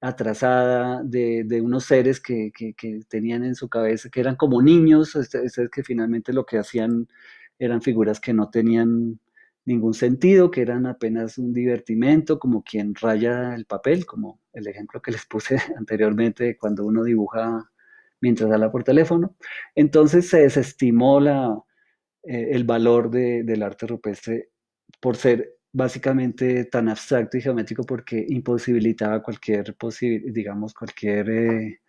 atrasada de, unos seres que, tenían en su cabeza, que eran como niños, seres este, este, que finalmente lo que hacían eran figuras que no tenían ningún sentido, que eran apenas un divertimento, como quien raya el papel, como el ejemplo que les puse anteriormente cuando uno dibuja mientras habla por teléfono. Entonces se desestimó la, eh, el valor del arte rupestre por ser básicamente tan abstracto y geométrico porque imposibilitaba cualquier, digamos, cualquier eh,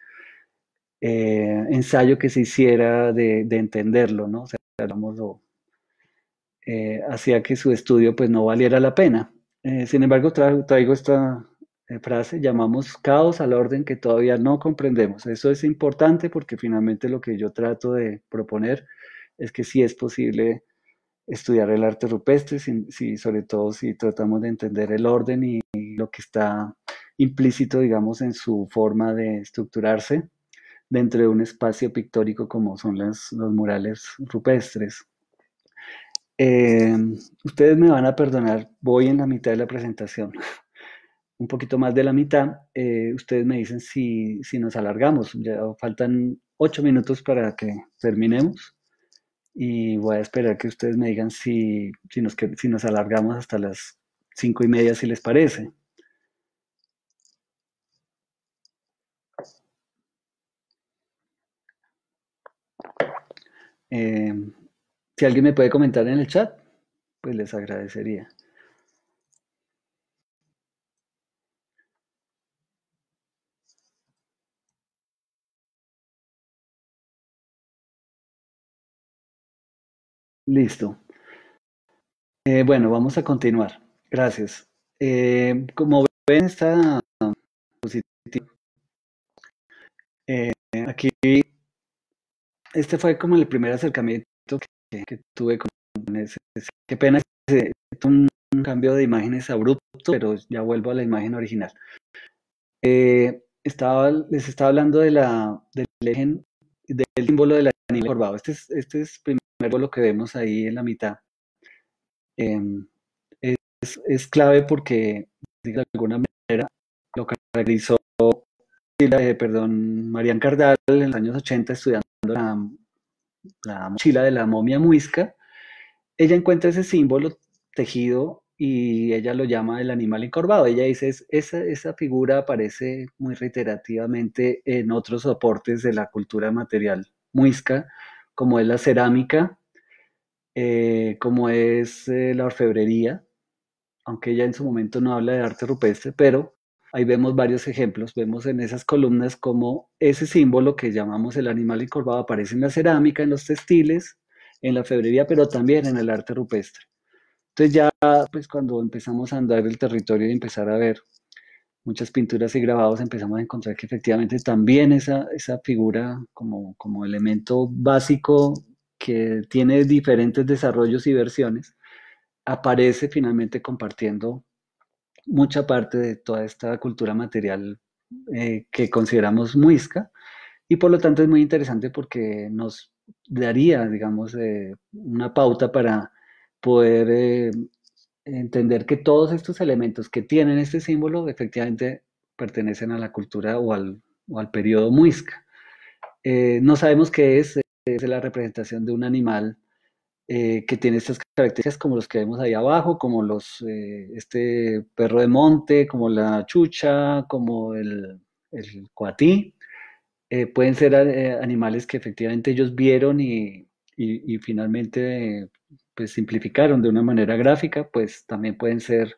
eh, ensayo que se hiciera de, entenderlo, ¿no? O sea, eh, hacía que su estudio pues no valiera la pena. sin embargo, traigo esta frase, llamamos caos al orden que todavía no comprendemos. Eso es importante porque finalmente lo que yo trato de proponer es que si es posible estudiar el arte rupestre, sobre todo si tratamos de entender el orden y, lo que está implícito, digamos, en su forma de estructurarse dentro de un espacio pictórico como son las, los murales rupestres. Em, ustedes me van a perdonar, voy en la mitad de la presentación, un poquito más de la mitad. Eh, ustedes me dicen si, si nos alargamos, ya faltan ocho minutos para que terminemos y voy a esperar que ustedes me digan si, nos, si nos alargamos hasta las cinco y media, si les parece. Eh, si alguien me puede comentar en el chat, pues les agradecería. Listo. Eh, bueno, vamos a continuar. Gracias. Eh, como ven, está positivo. Eh, aquí, este fue como el primer acercamiento que, tuve con ese. Qué pena, es un, cambio de imágenes abrupto, pero ya vuelvo a la imagen original. estaba, les estaba hablando de la, del, del símbolo de la Daniel Este es, este es lo que vemos ahí en la mitad. Em, es, es, clave porque, de alguna manera, lo caracterizó, eh, perdón, Marian Cardal en los años 80 estudiando la, mochila de la momia muisca. Ella encuentra ese símbolo tejido y ella lo llama el animal encorvado. Ella dice, es, esa, esa figura aparece muy reiterativamente en otros soportes de la cultura material muisca, como es la cerámica, eh, como es eh, la orfebrería, aunque ella en su momento no habla de arte rupestre, pero ahí vemos varios ejemplos, vemos en esas columnas como ese símbolo que llamamos el animal encorvado aparece en la cerámica, en los textiles, en la orfebrería, pero también en el arte rupestre. Entonces ya, pues cuando empezamos a andar el territorio y empezar a ver muchas pinturas y grabados empezamos a encontrar que efectivamente también esa, esa figura como, elemento básico que tiene diferentes desarrollos y versiones, aparece finalmente compartiendo mucha parte de toda esta cultura material eh, que consideramos muisca y por lo tanto es muy interesante porque nos daría, digamos, eh, una pauta para poder eh, entender que todos estos elementos que tienen este símbolo efectivamente pertenecen a la cultura o al, al periodo muisca. Eh, no sabemos qué es, eh, es la representación de un animal eh, que tiene estas características como los que vemos ahí abajo, como los, este perro de monte, como la chucha, como el, coatí. pueden ser animales que efectivamente ellos vieron y, y, y finalmente pues, simplificaron de una manera gráfica, pues también pueden ser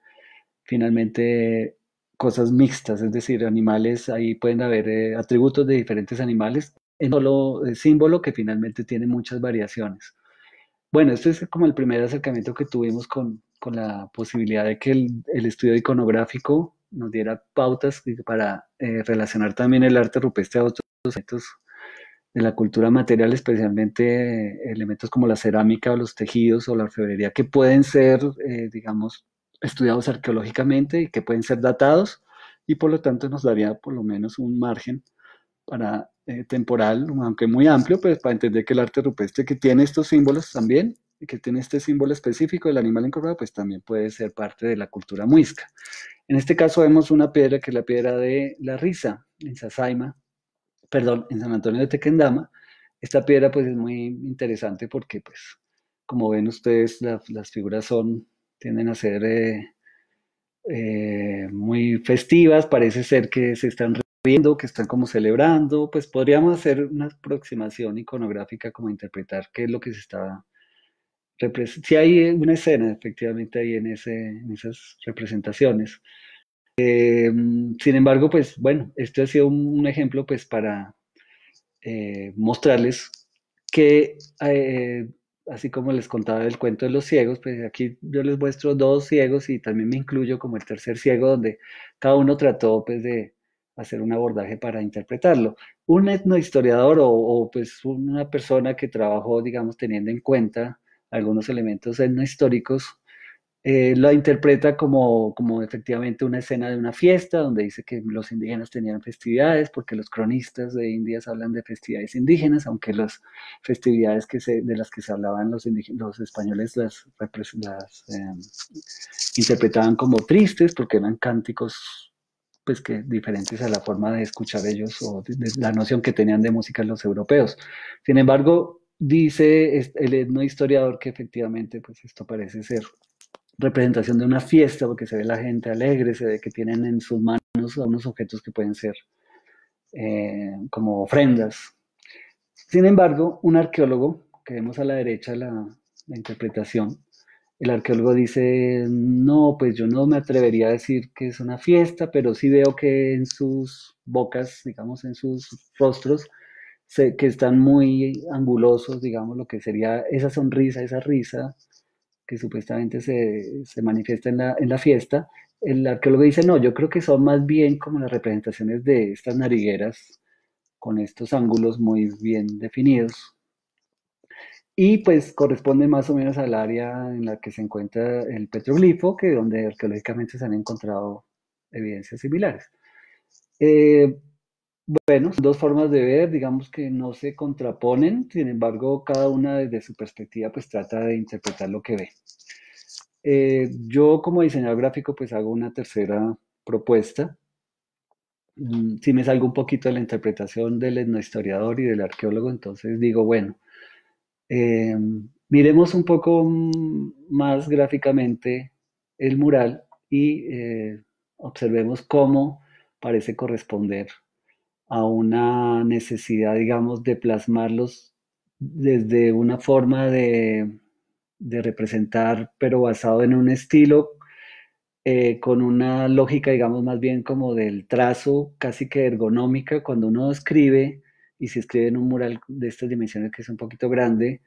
finalmente cosas mixtas, es decir, animales, ahí pueden haber eh, atributos de diferentes animales en solo eh, símbolo que finalmente tiene muchas variaciones. Bueno, este es como el primer acercamiento que tuvimos con, la posibilidad de que el, estudio iconográfico nos diera pautas para eh, relacionar también el arte rupestre a otros objetos de la cultura material, especialmente eh, elementos como la cerámica o los tejidos o la orfebrería, que pueden ser, eh, digamos, estudiados arqueológicamente y que pueden ser datados y por lo tanto nos daría por lo menos un margen para eh, temporal, aunque muy amplio, pues, para entender que el arte rupestre que tiene estos símbolos también, que tiene este símbolo específico del animal encorvado, pues también puede ser parte de la cultura muisca. En este caso vemos una piedra que es la piedra de la risa, en Sasaima, perdón, en San Antonio de Tequendama. Esta piedra pues es muy interesante porque pues como ven ustedes las figuras son, tienden a ser eh, eh, muy festivas, parece ser que se están riendo, que están como celebrando, pues podríamos hacer una aproximación iconográfica como interpretar qué es lo que se está si hay una escena efectivamente ahí en esas representaciones, Em, sin embargo, pues bueno, esto ha sido un, ejemplo pues para eh, mostrarles que, eh, así como les contaba el cuento de los ciegos, pues aquí yo les muestro dos ciegos y también me incluyo como el tercer ciego donde cada uno trató pues de hacer un abordaje para interpretarlo. Un etnohistoriador o, o pues una persona que trabajó, digamos, teniendo en cuenta algunos elementos etnohistóricos eh, la interpreta como, como efectivamente una escena de una fiesta, donde dice que los indígenas tenían festividades, porque los cronistas de Indias hablan de festividades indígenas, aunque las festividades que se, de las que se hablaban los, los españoles las, em, interpretaban como tristes, porque eran cánticos pues que diferentes a la forma de escuchar ellos o la noción que tenían de música los europeos. Sin embargo, dice el historiador que efectivamente pues esto parece ser representación de una fiesta, porque se ve la gente alegre, se ve que tienen en sus manos algunos objetos que pueden ser eh, como ofrendas. Sin embargo, un arqueólogo, que vemos a la derecha la, interpretación, el arqueólogo dice, no, pues yo no me atrevería a decir que es una fiesta, pero sí veo que en sus bocas, digamos, en sus rostros, se, que están muy angulosos, digamos, lo que sería esa sonrisa, esa risa, que supuestamente se, manifiesta en la, en la, fiesta, el arqueólogo dice, no, yo creo que son más bien como las representaciones de estas narigueras con estos ángulos muy bien definidos. Y pues corresponde más o menos al área en la que se encuentra el petroglifo, que donde arqueológicamente se han encontrado evidencias similares. Eh, bueno, dos formas de ver, digamos que no se contraponen, sin embargo, cada una desde su perspectiva pues trata de interpretar lo que ve. Eh, yo como diseñador gráfico pues hago una tercera propuesta. Mm, si me salgo un poquito de la interpretación del etnohistoriador y del arqueólogo, entonces digo, bueno, em, miremos un poco mm, más gráficamente el mural y eh, observemos cómo parece corresponder a una necesidad, digamos, de plasmarlos desde una forma de, representar, pero basado en un estilo, eh, con una lógica, digamos, más bien como del trazo, casi que ergonómica, cuando uno escribe y se escribe en un mural de estas dimensiones que es un poquito grande,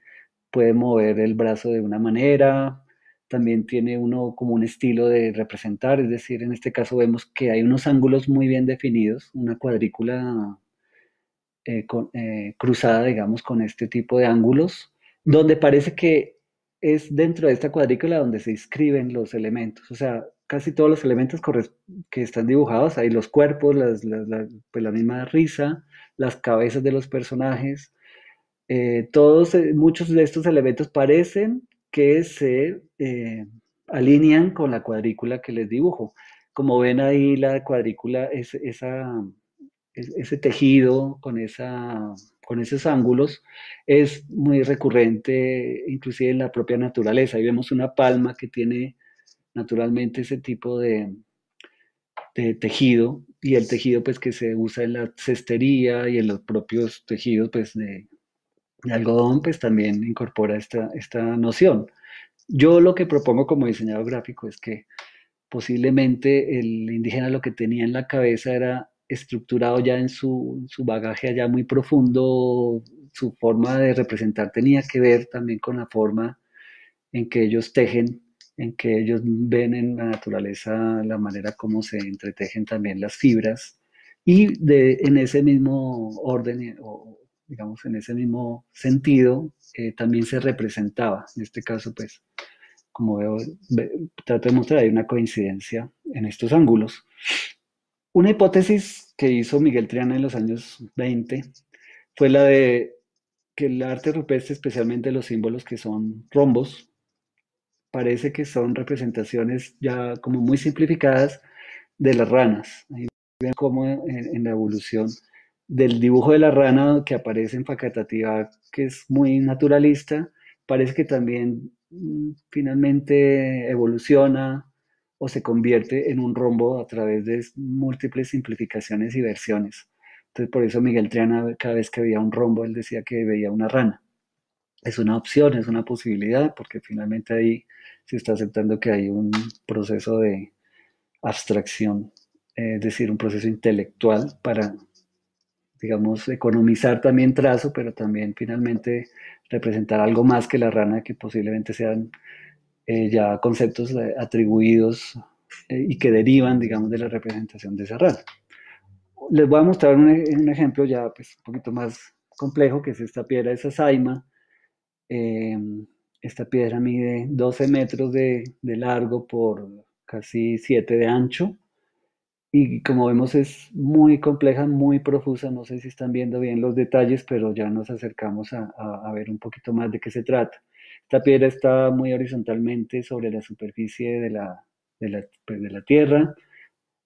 puede mover el brazo de una manera, también tiene uno como un estilo de representar, es decir, en este caso vemos que hay unos ángulos muy bien definidos, una cuadrícula eh, eh, cruzada, digamos, con este tipo de ángulos, donde parece que es dentro de esta cuadrícula donde se inscriben los elementos, o sea, casi todos los elementos que están dibujados, hay los cuerpos, pues, la misma risa, las cabezas de los personajes, eh, todos, muchos de estos elementos parecen que se eh, alinean con la cuadrícula que les dibujo. Como ven ahí, la cuadrícula es ese tejido con, esa, con esos ángulos es muy recurrente, inclusive en la propia naturaleza. Ahí vemos una palma que tiene naturalmente ese tipo de, de tejido y el tejido pues que se usa en la cestería y en los propios tejidos pues de, algodón, pues también incorpora esta, esta noción. Yo lo que propongo como diseñador gráfico es que posiblemente el indígena lo que tenía en la cabeza era estructurado ya en su, bagaje allá muy profundo, su forma de representar tenía que ver también con la forma en que ellos tejen, en que ellos ven en la naturaleza la manera como se entretejen también las fibras y en ese mismo orden o digamos, en ese mismo sentido, eh, también se representaba. En este caso, pues, como veo, trato de mostrar, hay una coincidencia en estos ángulos. Una hipótesis que hizo Miguel Triana en los años 20 fue la de que el arte rupestre, especialmente los símbolos que son rombos, parece que son representaciones ya como muy simplificadas de las ranas. Ahí ven cómo en la evolución del dibujo de la rana que aparece en Facatativa, que es muy naturalista, parece que también mm, finalmente evoluciona o se convierte en un rombo a través de múltiples simplificaciones y versiones. Entonces, por eso Miguel Triana, cada vez que veía un rombo, él decía que veía una rana. Es una opción, es una posibilidad, porque finalmente ahí se está aceptando que hay un proceso de abstracción, eh, es decir, un proceso intelectual para digamos, economizar también trazo, pero también finalmente representar algo más que la rana, que posiblemente sean eh, ya conceptos eh, atribuidos eh, y que derivan, digamos, de la representación de esa rana. Les voy a mostrar un, ejemplo ya pues, un poquito más complejo, que es esta piedra de Sasaima. Em, esta piedra mide 12 metros de, de largo por casi 7 de ancho y como vemos es muy compleja, muy profusa, no sé si están viendo bien los detalles, pero ya nos acercamos a, ver un poquito más de qué se trata. Esta piedra está muy horizontalmente sobre la superficie de la, de la, pues, Tierra,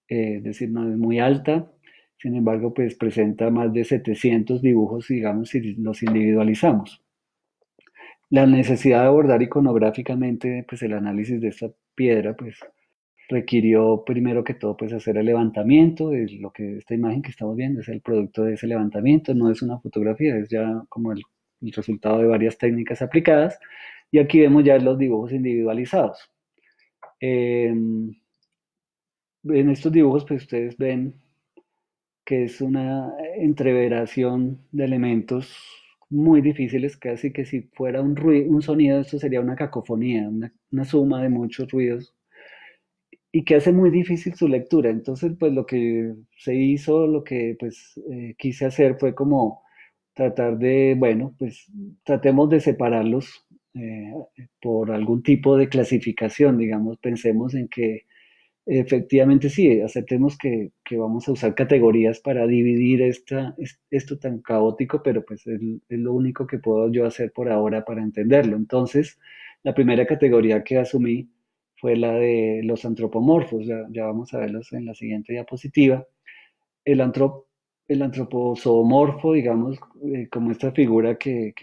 eh, es decir, no es muy alta, sin embargo, pues presenta más de 700 dibujos, digamos, si los individualizamos. La necesidad de abordar iconográficamente pues, el análisis de esta piedra, pues requirió primero que todo pues hacer el levantamiento, lo que esta imagen que estamos viendo es el producto de ese levantamiento, no es una fotografía, es ya como el, resultado de varias técnicas aplicadas y aquí vemos ya los dibujos individualizados. Em, en estos dibujos pues ustedes ven que es una entreveración de elementos muy difíciles, casi que si fuera un, ruido, un sonido, esto sería una cacofonía, una suma de muchos ruidos y que hace muy difícil su lectura. Entonces, pues lo que se hizo, lo que pues eh, quise hacer fue como tratar de, bueno, pues tratemos de separarlos eh, por algún tipo de clasificación, digamos, pensemos en que efectivamente sí, aceptemos que, vamos a usar categorías para dividir esta, esto tan caótico, pero pues es lo único que puedo yo hacer por ahora para entenderlo. Entonces, la primera categoría que asumí fue la de los antropomorfos, ya, vamos a verlos en la siguiente diapositiva. El, antrop, el antroposomorfo digamos, eh, como esta figura que,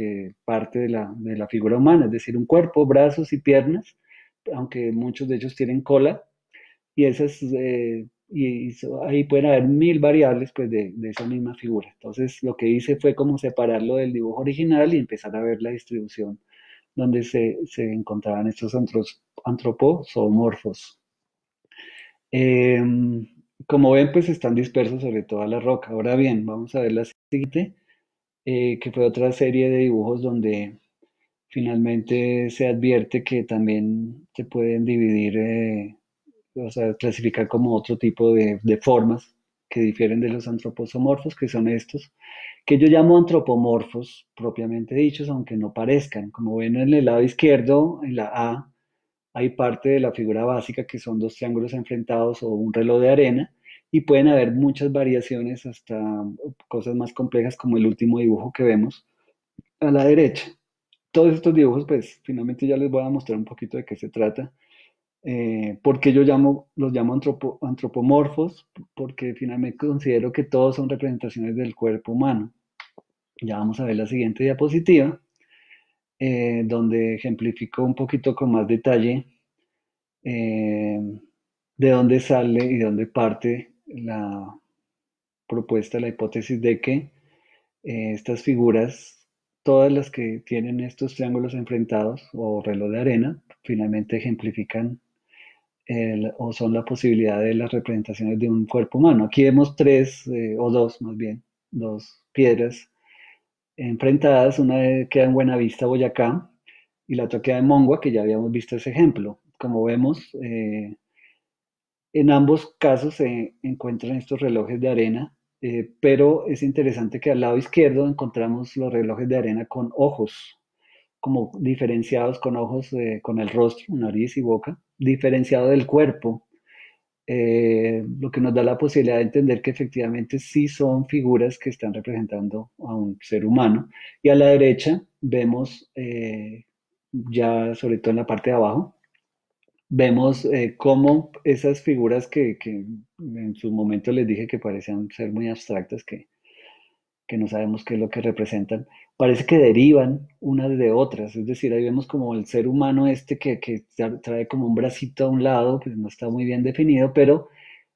parte de la, figura humana, es decir, un cuerpo, brazos y piernas, aunque muchos de ellos tienen cola, y esas eh, y, ahí pueden haber mil variables pues, de, de, esa misma figura. Entonces lo que hice fue como separarlo del dibujo original y empezar a ver la distribución donde se, encontraban estos antroposomorfos. Em, como ven, pues están dispersos sobre toda la roca. Ahora bien, vamos a ver la siguiente, eh, que fue otra serie de dibujos donde finalmente se advierte que también se pueden dividir, eh, o sea, clasificar como otro tipo de, de, formas que difieren de los antroposomorfos, que son estos, que yo llamo antropomorfos, propiamente dichos, aunque no parezcan. Como ven en el lado izquierdo, en la A, hay parte de la figura básica que son dos triángulos enfrentados o un reloj de arena, y pueden haber muchas variaciones hasta cosas más complejas como el último dibujo que vemos a la derecha. Todos estos dibujos, pues finalmente ya les voy a mostrar un poquito de qué se trata. Eh, porque yo llamo, los llamo antropomorfos, porque finalmente considero que todos son representaciones del cuerpo humano. Ya vamos a ver la siguiente diapositiva, eh, donde ejemplifico un poquito con más detalle eh, de dónde sale y dónde parte la propuesta, la hipótesis de que eh, estas figuras, todas las que tienen estos triángulos enfrentados o reloj de arena, finalmente ejemplifican o son la posibilidad de las representaciones de un cuerpo humano. Aquí vemos tres o dos, más bien, dos piedras enfrentadas, una queda en Buenavista, Boyacá, y la otra queda en Mongua, que ya habíamos visto ese ejemplo. Como vemos, eh, en ambos casos se encuentran estos relojes de arena, eh, pero es interesante que al lado izquierdo encontramos los relojes de arena con ojos, como diferenciados con ojos, eh, con el rostro, nariz y boca, diferenciado del cuerpo, eh, lo que nos da la posibilidad de entender que efectivamente sí son figuras que están representando a un ser humano. Y a la derecha vemos, eh, ya sobre todo en la parte de abajo, vemos eh, cómo esas figuras que, en su momento les dije que parecían ser muy abstractas, que, que no sabemos qué es lo que representan, parece que derivan unas de otras, es decir, ahí vemos como el ser humano este que, que trae como un bracito a un lado, que no está muy bien definido, pero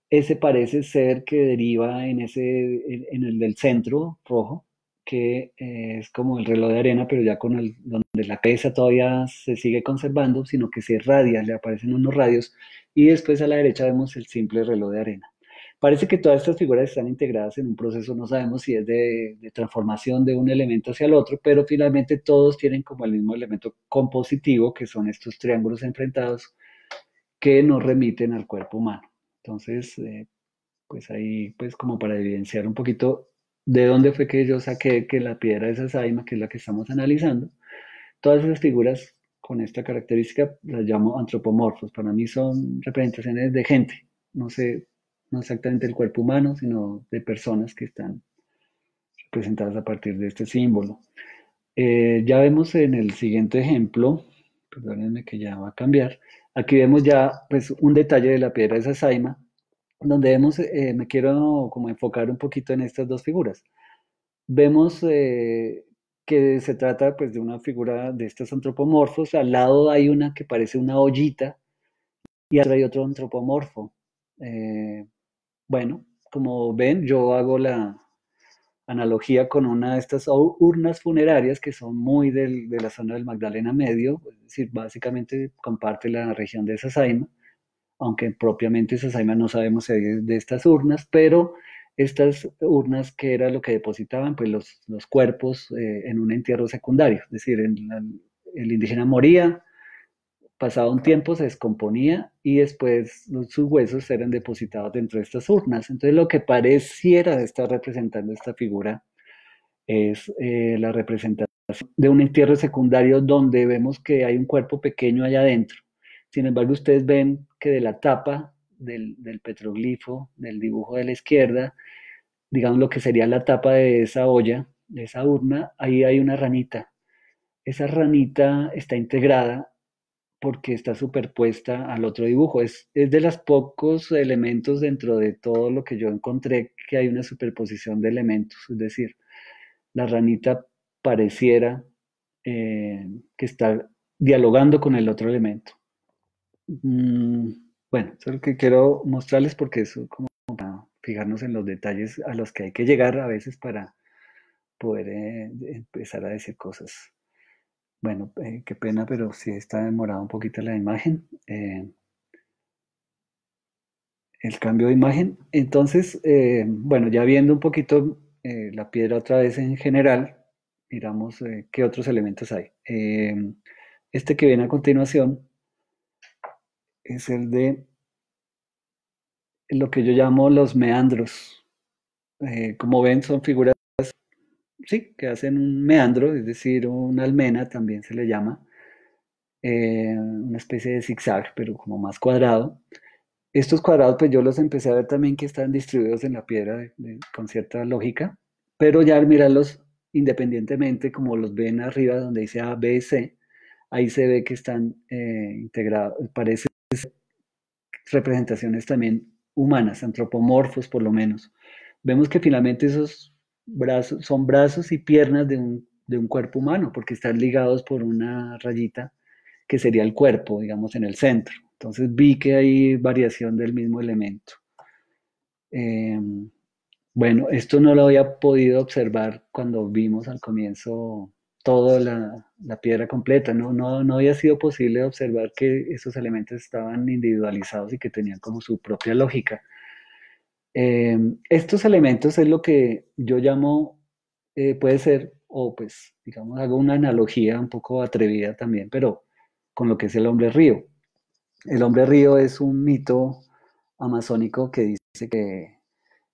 ese parece ser que deriva en, ese, en el del centro rojo, que eh, es como el reloj de arena, pero ya con el, donde la pesa todavía se sigue conservando, sino que se irradia, le aparecen unos radios, y después a la derecha vemos el simple reloj de arena. Parece que todas estas figuras están integradas en un proceso, no sabemos si es de, transformación de un elemento hacia el otro, pero finalmente todos tienen como el mismo elemento compositivo, que son estos triángulos enfrentados que nos remiten al cuerpo humano. Entonces, eh, pues ahí, pues como para evidenciar un poquito de dónde fue que yo saqué que la piedra de saima, que es la que estamos analizando, todas esas figuras con esta característica las llamo antropomorfos. Para mí son representaciones de gente. No sé, no exactamente el cuerpo humano, sino de personas que están representadas a partir de este símbolo. Eh, ya vemos en el siguiente ejemplo, perdónenme que ya va a cambiar, aquí vemos ya pues, un detalle de la piedra de Sasaima, donde vemos, eh, me quiero como enfocar un poquito en estas dos figuras. Vemos eh, que se trata pues, de una figura de estos antropomorfos, al lado hay una que parece una ollita y atrás hay otro antropomorfo. Bueno, como ven, yo hago la analogía con una de estas urnas funerarias que son muy de la zona del Magdalena Medio, es decir, básicamente comparte la región de Sasaima, aunque propiamente Sasaima no sabemos si de estas urnas, pero estas urnas que era lo que depositaban pues los, cuerpos eh, en un entierro secundario, es decir, el indígena moría, Pasado un tiempo se descomponía y después sus huesos eran depositados dentro de estas urnas. Entonces lo que pareciera estar representando esta figura es eh, la representación de un entierro secundario donde vemos que hay un cuerpo pequeño allá adentro. Sin embargo, ustedes ven que de la tapa del petroglifo, del dibujo de la izquierda, digamos lo que sería la tapa de esa olla, de esa urna, ahí hay una ranita. Esa ranita está integrada porque está superpuesta al otro dibujo. Es, es, de los pocos elementos dentro de todo lo que yo encontré que hay una superposición de elementos. Es decir, la ranita pareciera eh, que está dialogando con el otro elemento. Mm, bueno, eso es lo que quiero mostrarles porque es como para fijarnos en los detalles a los que hay que llegar a veces para poder eh, empezar a decir cosas. Bueno, eh, qué pena, pero sí está demorada un poquito la imagen. Eh, el cambio de imagen. Entonces, eh, bueno, ya viendo un poquito la piedra otra vez en general, miramos qué otros elementos hay. este que viene a continuación es el de lo que yo llamo los meandros. como ven, son figuras sí, que hacen un meandro, es decir, una almena también se le llama, eh, una especie de zigzag, pero como más cuadrado. Estos cuadrados, pues yo los empecé a ver también que están distribuidos en la piedra con cierta lógica, pero ya al mirarlos independientemente, como los ven arriba donde dice A, B, C, ahí se ve que están eh, integrados, parece representaciones también humanas, antropomorfos por lo menos. Vemos que finalmente esos son brazos y piernas de un, cuerpo humano, porque están ligados por una rayita que sería el cuerpo, digamos, en el centro. Entonces vi que hay variación del mismo elemento. Em, bueno, esto no lo había podido observar cuando vimos al comienzo toda la, piedra completa. no había sido posible observar que esos elementos estaban individualizados y que tenían como su propia lógica. Eh, estos elementos es lo que yo llamo, eh, puede ser, o pues, digamos, hago una analogía un poco atrevida también, pero con lo que es el hombre río. El hombre río es un mito amazónico que dice que,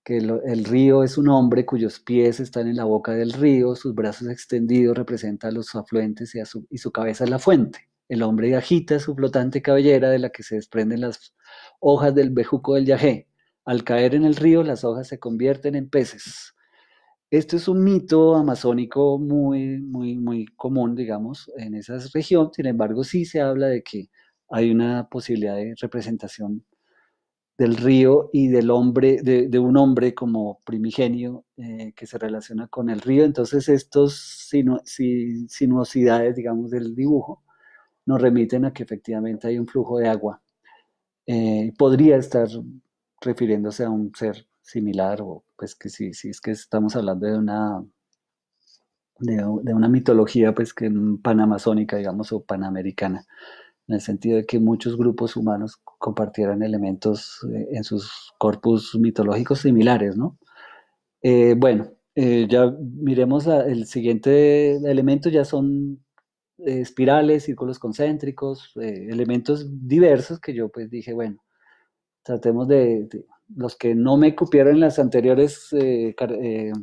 que el, río es un hombre cuyos pies están en la boca del río, sus brazos extendidos representan los afluentes y, su, y su cabeza es la fuente. El hombre agita su flotante cabellera de la que se desprenden las hojas del bejuco del yagé al caer en el río, las hojas se convierten en peces. Esto es un mito amazónico muy, muy, muy común, digamos, en esa región. Sin embargo, sí se habla de que hay una posibilidad de representación del río y del hombre, de, un hombre como primigenio eh, que se relaciona con el río. Entonces, estos sinuosidades, digamos, del dibujo nos remiten a que efectivamente hay un flujo de agua. Eh, podría estar refiriéndose a un ser similar o pues que si, es que estamos hablando de una de, una mitología pues que panamazónica digamos o panamericana en el sentido de que muchos grupos humanos compartieran elementos eh, en sus corpus mitológicos similares, ¿no? Eh, bueno, eh, ya miremos el siguiente elemento, ya son espirales, círculos concéntricos, elementos diversos que yo pues dije, bueno, tratemos de, los que no me cupieron en las anteriores, eh, eh,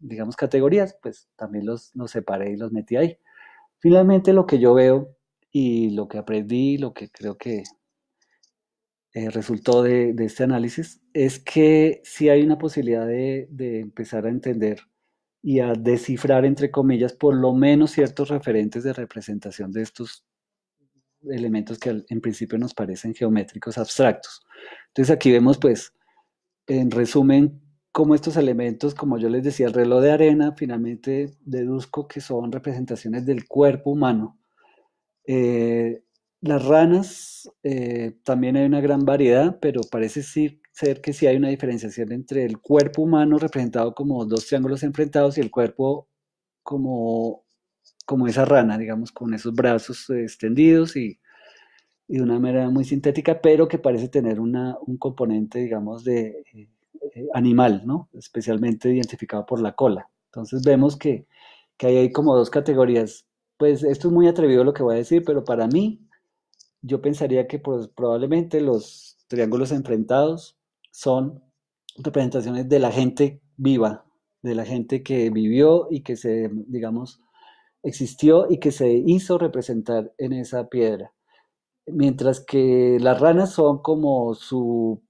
digamos, categorías, pues también los, separé y los metí ahí. Finalmente lo que yo veo y lo que aprendí, lo que creo que eh, resultó de, este análisis, es que sí hay una posibilidad de, de empezar a entender y a descifrar, entre comillas, por lo menos ciertos referentes de representación de estos elementos que en principio nos parecen geométricos abstractos. Entonces aquí vemos pues, en resumen, cómo estos elementos, como yo les decía, el reloj de arena, finalmente deduzco que son representaciones del cuerpo humano. Eh, las ranas, eh, también hay una gran variedad, pero parece ser que sí hay una diferenciación entre el cuerpo humano representado como dos triángulos enfrentados y el cuerpo como como esa rana, digamos, con esos brazos eh, extendidos y, de una manera muy sintética, pero que parece tener un componente, digamos, de eh, animal, ¿no? Especialmente identificado por la cola. Entonces vemos que, ahí hay como dos categorías. Pues esto es muy atrevido lo que voy a decir, pero para mí, yo pensaría que pues, probablemente los triángulos enfrentados son representaciones de la gente viva, de la gente que vivió y que se, digamos, existió y que se hizo representar en esa piedra. Mientras que las ranas son como su,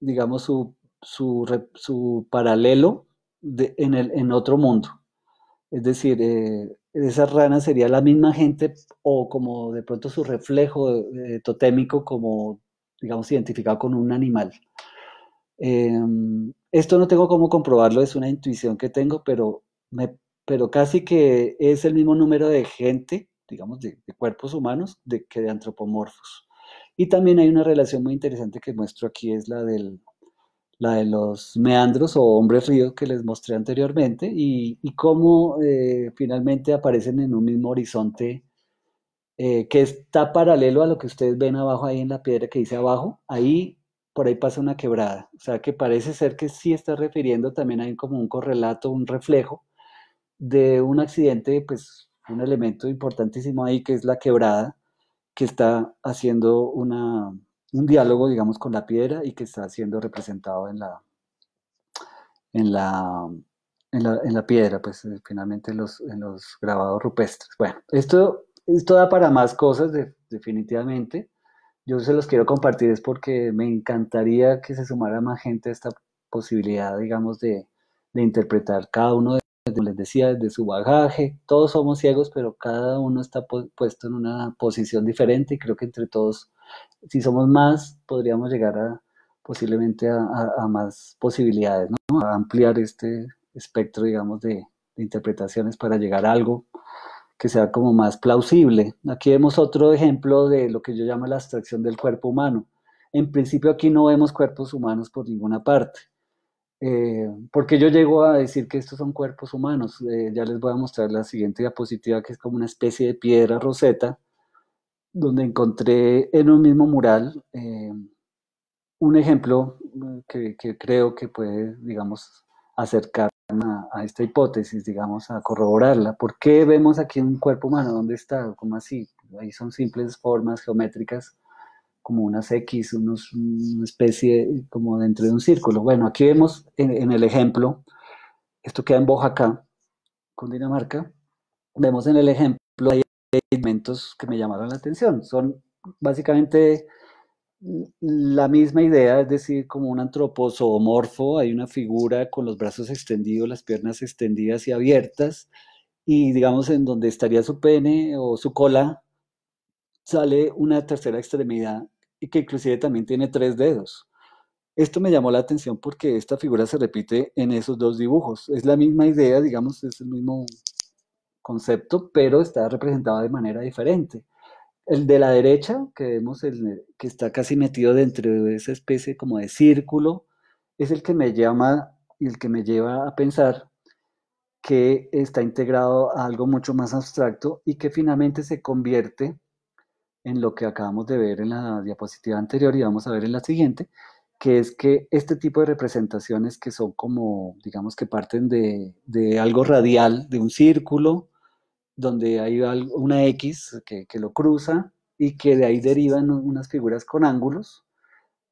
digamos, su, paralelo de, en, el, en otro mundo. Es decir, eh, esas ranas sería la misma gente o como de pronto su reflejo eh, totémico como, digamos, identificado con un animal. Em, esto no tengo cómo comprobarlo, es una intuición que tengo, pero me pero casi que es el mismo número de gente, digamos, de, cuerpos humanos de, que de antropomorfos. Y también hay una relación muy interesante que muestro aquí, es la, del, la de los meandros o hombres ríos que les mostré anteriormente y, cómo eh, finalmente aparecen en un mismo horizonte eh, que está paralelo a lo que ustedes ven abajo ahí en la piedra que dice abajo. Ahí, por ahí pasa una quebrada. O sea que parece ser que sí está refiriendo también hay como un correlato, un reflejo de un accidente, pues un elemento importantísimo ahí que es la quebrada, que está haciendo un diálogo, digamos, con la piedra y que está siendo representado en la, en la, en la, piedra, pues eh, finalmente los, en los grabados rupestres. Bueno, esto, esto da para más cosas, definitivamente. Yo se los quiero compartir, es porque me encantaría que se sumara más gente a esta posibilidad, digamos, de, de interpretar cada uno de decía, desde su bagaje. Todos somos ciegos, pero cada uno está puesto en una posición diferente y creo que entre todos, si somos más, podríamos llegar a posiblemente a, más posibilidades, ¿no? a ampliar este espectro, digamos, de, de interpretaciones para llegar a algo que sea como más plausible. Aquí vemos otro ejemplo de lo que yo llamo la abstracción del cuerpo humano. En principio aquí no vemos cuerpos humanos por ninguna parte. Eh, porque yo llego a decir que estos son cuerpos humanos. Eh, ya les voy a mostrar la siguiente diapositiva, que es como una especie de piedra roseta, donde encontré en un mismo mural eh, un ejemplo mm, que, creo que puede, digamos, acercar a, a, esta hipótesis, digamos, a corroborarla. ¿Por qué vemos aquí un cuerpo humano? ¿Dónde está? ¿Cómo así? Ahí son simples formas geométricas como unas X, una especie como dentro de un círculo. Bueno, aquí vemos en, el ejemplo, esto queda en Bojaca, con Dinamarca, vemos en el ejemplo, hay elementos que me llamaron la atención. Son básicamente la misma idea, es decir, como un antropozoomorfo, hay una figura con los brazos extendidos, las piernas extendidas y abiertas, y digamos en donde estaría su pene o su cola, sale una tercera extremidad y que inclusive también tiene tres dedos. Esto me llamó la atención porque esta figura se repite en esos dos dibujos. Es la misma idea, digamos, es el mismo concepto, pero está representado de manera diferente. El de la derecha, que vemos el, que está casi metido dentro de esa especie como de círculo, es el que me llama y el que me lleva a pensar que está integrado a algo mucho más abstracto y que finalmente se convierte en lo que acabamos de ver en la diapositiva anterior y vamos a ver en la siguiente, que es que este tipo de representaciones que son como, digamos que parten de, de algo radial, de un círculo, donde hay una X que, que, lo cruza y que de ahí derivan unas figuras con ángulos,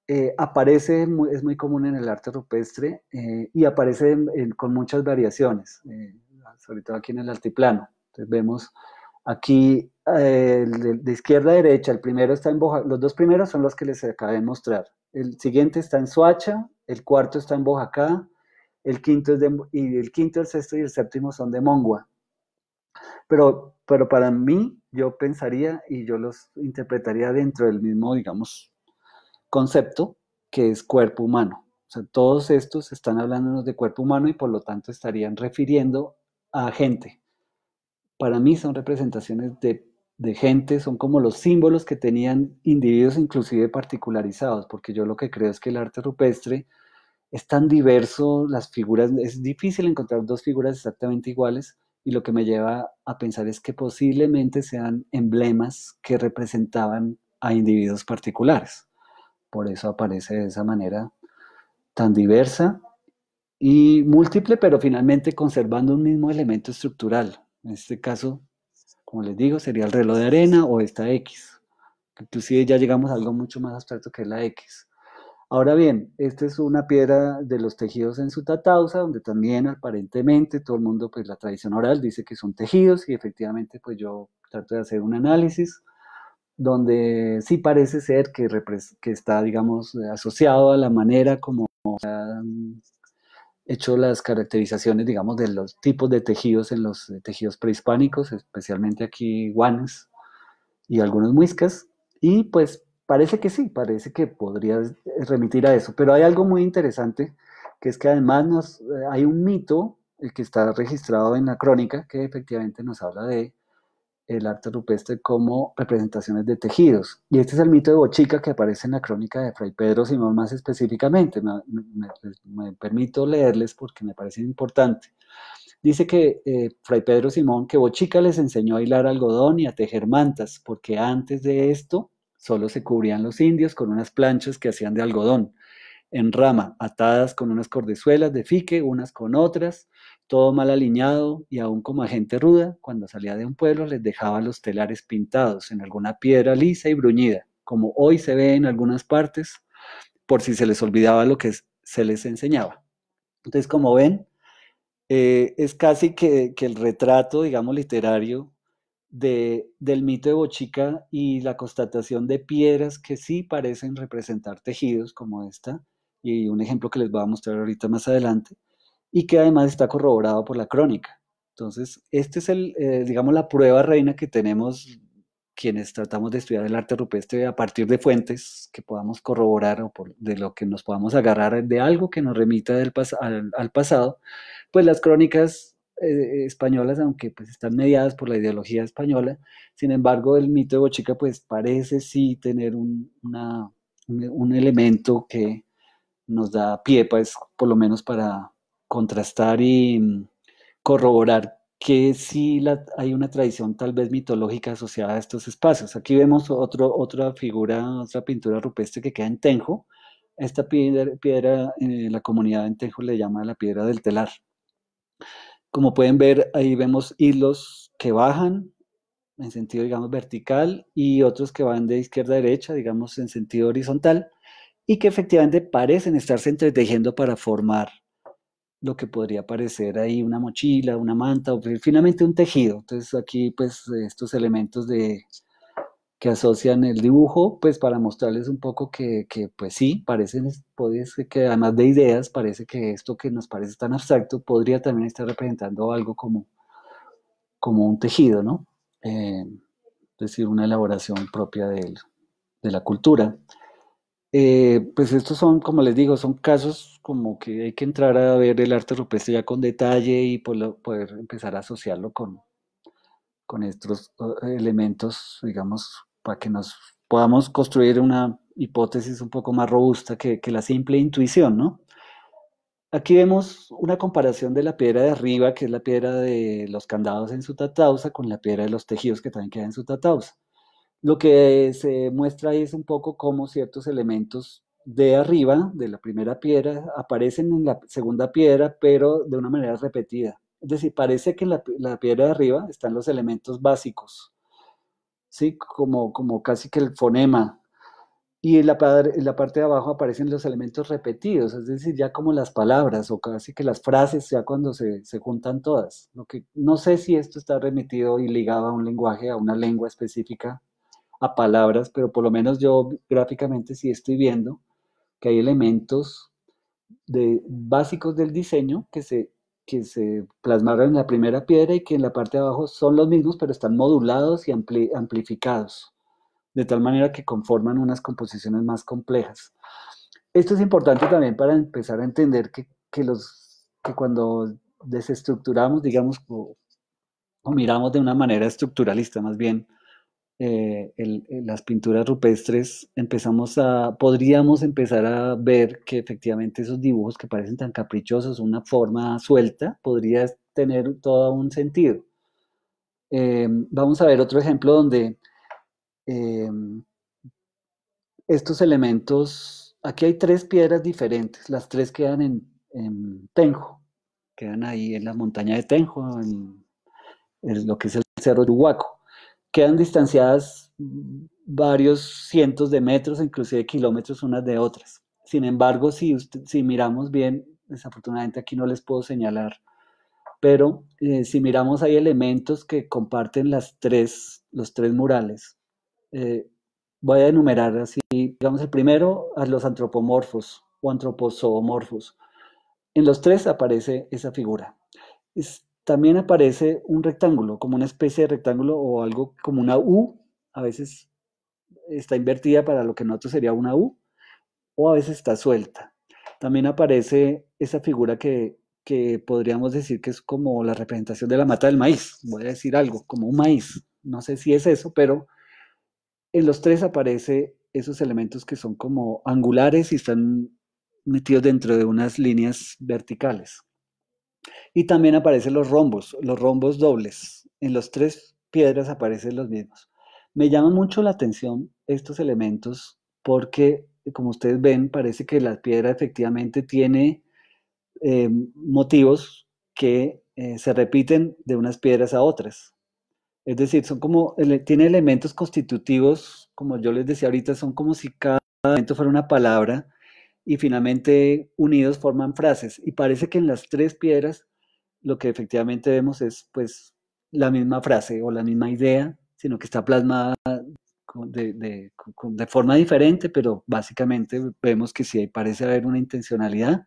eh, aparece, es muy común en el arte rupestre eh, y aparece con muchas variaciones, eh, sobre todo aquí en el altiplano. Entonces vemos Aquí eh, de, izquierda a derecha, el primero está en Boja, los dos primeros son los que les acabé de mostrar. El siguiente está en Suacha, el cuarto está en Bojacá, el quinto y el quinto, el sexto y el séptimo son de Mongua. Pero, para mí, yo pensaría y yo los interpretaría dentro del mismo, digamos, concepto que es cuerpo humano. O sea, todos estos están hablándonos de cuerpo humano y por lo tanto estarían refiriendo a gente, para mí son representaciones de, gente, son como los símbolos que tenían individuos inclusive particularizados, porque yo lo que creo es que el arte rupestre es tan diverso, las figuras, es difícil encontrar dos figuras exactamente iguales y lo que me lleva a pensar es que posiblemente sean emblemas que representaban a individuos particulares. Por eso aparece de esa manera tan diversa y múltiple, pero finalmente conservando un mismo elemento estructural, en este caso, como les digo, sería el reloj de arena o esta X. Inclusive ya llegamos a algo mucho más abstracto que es la X. Ahora bien, esta es una piedra de los tejidos en Sutatausa, donde también aparentemente todo el mundo, pues la tradición oral dice que son tejidos y efectivamente pues yo trato de hacer un análisis donde sí parece ser que, está, digamos, asociado a la manera como hecho las caracterizaciones, digamos, de los tipos de tejidos en los tejidos prehispánicos, especialmente aquí guanas y algunos muiscas, y pues parece que sí, parece que podría remitir a eso, pero hay algo muy interesante, que es que además nos, eh, hay un mito el eh, que está registrado en la crónica que efectivamente nos habla de el arte rupestre como representaciones de tejidos. Y este es el mito de Bochica que aparece en la crónica de Fray Pedro Simón más específicamente. Me, permito leerles porque me parece importante. Dice que eh, Fray Pedro Simón, que Bochica les enseñó a hilar algodón y a tejer mantas, porque antes de esto solo se cubrían los indios con unas planchas que hacían de algodón en rama, atadas con unas cordezuelas de fique, unas con otras, todo mal alineado y aún como agente ruda, cuando salía de un pueblo les dejaba los telares pintados en alguna piedra lisa y bruñida, como hoy se ve en algunas partes, por si se les olvidaba lo que se les enseñaba. Entonces, como ven, eh, es casi que, el retrato, digamos, literario de, del mito de Bochica y la constatación de piedras que sí parecen representar tejidos como esta, y un ejemplo que les voy a mostrar ahorita más adelante, y que además está corroborado por la crónica. Entonces, esta es, el, eh, digamos, la prueba reina que tenemos quienes tratamos de estudiar el arte rupestre a partir de fuentes que podamos corroborar o de lo que nos podamos agarrar de algo que nos remita del al, pasado, pues las crónicas eh, españolas, aunque pues están mediadas por la ideología española, sin embargo el mito de Bochica pues parece sí tener un, una, un, un elemento que nos da pie pues por lo menos para, contrastar y mm, corroborar que sí hay una tradición tal vez mitológica asociada a estos espacios. Aquí vemos otro, otra figura, otra pintura rupestre que queda en Tenjo. Esta piedra, piedra eh, la comunidad de Tenjo le llama la piedra del telar. Como pueden ver, ahí vemos hilos que bajan en sentido, digamos, vertical y otros que van de izquierda a derecha, digamos, en sentido horizontal y que efectivamente parecen estarse entretejiendo para formar lo que podría parecer ahí una mochila, una manta o finalmente un tejido. Entonces aquí pues estos elementos de que asocian el dibujo, pues para mostrarles un poco que, que pues sí, parece que además de ideas, parece que esto que nos parece tan abstracto podría también estar representando algo como, como un tejido, ¿no? Eh, es decir, una elaboración propia de, de la cultura. Eh, pues estos son, como les digo, son casos como que hay que entrar a ver el arte rupestre ya con detalle y pues poder empezar a asociarlo con, con estos elementos, digamos, para que nos podamos construir una hipótesis un poco más robusta que, la simple intuición, ¿no? Aquí vemos una comparación de la piedra de arriba, que es la piedra de los candados en su tatausa, con la piedra de los tejidos que también queda en su tatausa lo que se muestra es un poco cómo ciertos elementos de arriba, de la primera piedra, aparecen en la segunda piedra, pero de una manera repetida. Es decir, parece que en la, la piedra de arriba están los elementos básicos, ¿sí? como, como casi que el fonema. Y en la, en la parte de abajo aparecen los elementos repetidos, es decir, ya como las palabras o casi que las frases, ya cuando se, se juntan todas. Lo que, no sé si esto está remitido y ligado a un lenguaje, a una lengua específica, a palabras, pero por lo menos yo gráficamente sí estoy viendo que hay elementos básicos del diseño que se, que se plasmaron en la primera piedra y que en la parte de abajo son los mismos, pero están modulados y amplificados, de tal manera que conforman unas composiciones más complejas. Esto es importante también para empezar a entender que, que los, que cuando desestructuramos, digamos, o miramos de una manera estructuralista más bien, eh, eh, las pinturas rupestres, empezamos a, podríamos empezar a ver que efectivamente esos dibujos que parecen tan caprichosos, una forma suelta, podría tener todo un sentido. Em, vamos a ver otro ejemplo donde em, estos elementos, aquí hay tres piedras diferentes, las tres quedan en, Tenjo, quedan ahí en la montaña de Tenjo, en, lo que es el Cerro huaco quedan distanciadas varios cientos de metros, inclusive kilómetros unas de otras. Sin embargo, si, miramos bien, desafortunadamente aquí no les puedo señalar, pero eh, si miramos hay elementos que comparten las tres, los tres murales. Eh, voy a enumerar así, digamos, el primero a los antropomorfos o antropozoomorfos. En los tres aparece esa figura. Es, también aparece un rectángulo, como una especie de rectángulo o algo como una U, a veces está invertida para lo que nosotros sería una U, o a veces está suelta. También aparece esa figura que, que podríamos decir que es como la representación de la mata del maíz, voy a decir algo, como un maíz, no sé si es eso, pero en los tres aparece esos elementos que son como angulares y están metidos dentro de unas líneas verticales. Y también aparecen los rombos, los rombos dobles. En las tres piedras aparecen los mismos. Me llaman mucho la atención estos elementos porque, como ustedes ven, parece que la piedra efectivamente tiene em, motivos que eh, se repiten de unas piedras a otras. Es decir, son como, tiene elementos constitutivos, como yo les decía ahorita, son como si cada elemento fuera una palabra y finalmente unidos forman frases. Y parece que en las tres piedras lo que efectivamente vemos es pues la misma frase o la misma idea, sino que está plasmada de, forma diferente, pero básicamente vemos que sí parece haber una intencionalidad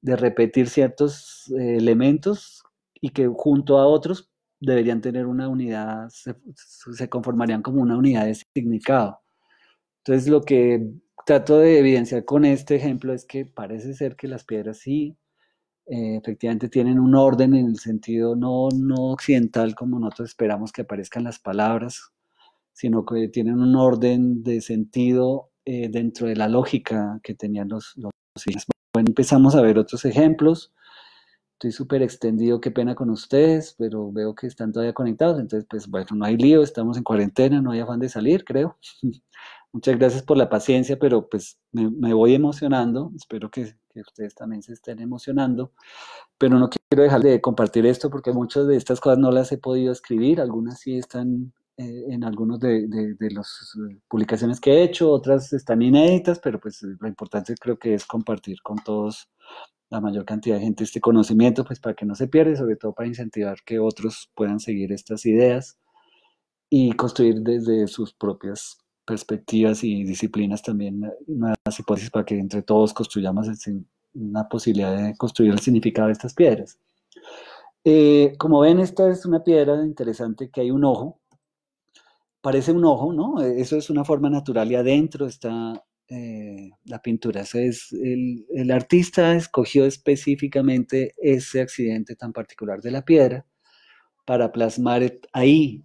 de repetir ciertos eh, elementos y que junto a otros deberían tener una unidad, se conformarían como una unidad de significado. Entonces lo que trato de evidenciar con este ejemplo es que parece ser que las piedras sí eh, efectivamente tienen un orden en el sentido no, no occidental como nosotros esperamos que aparezcan las palabras, sino que tienen un orden de sentido eh, dentro de la lógica que tenían los, los Bueno, empezamos a ver otros ejemplos. Estoy súper extendido, qué pena con ustedes, pero veo que están todavía conectados, entonces pues bueno, no hay lío, estamos en cuarentena, no hay afán de salir, creo. Muchas gracias por la paciencia, pero pues me, voy emocionando. Espero que, ustedes también se estén emocionando. Pero no quiero dejar de compartir esto porque muchas de estas cosas no las he podido escribir. Algunas sí están eh, en algunas de, de las eh, publicaciones que he hecho, otras están inéditas, pero pues lo importante creo que es compartir con todos la mayor cantidad de gente este conocimiento, pues para que no se pierda, sobre todo para incentivar que otros puedan seguir estas ideas y construir desde sus propias perspectivas y disciplinas también, nuevas hipótesis para que entre todos construyamos una posibilidad de construir el significado de estas piedras. Eh, como ven, esta es una piedra interesante que hay un ojo. Parece un ojo, ¿no? Eh, eso es una forma natural y adentro está eh, la pintura. es, el, artista escogió específicamente ese accidente tan particular de la piedra para plasmar ahí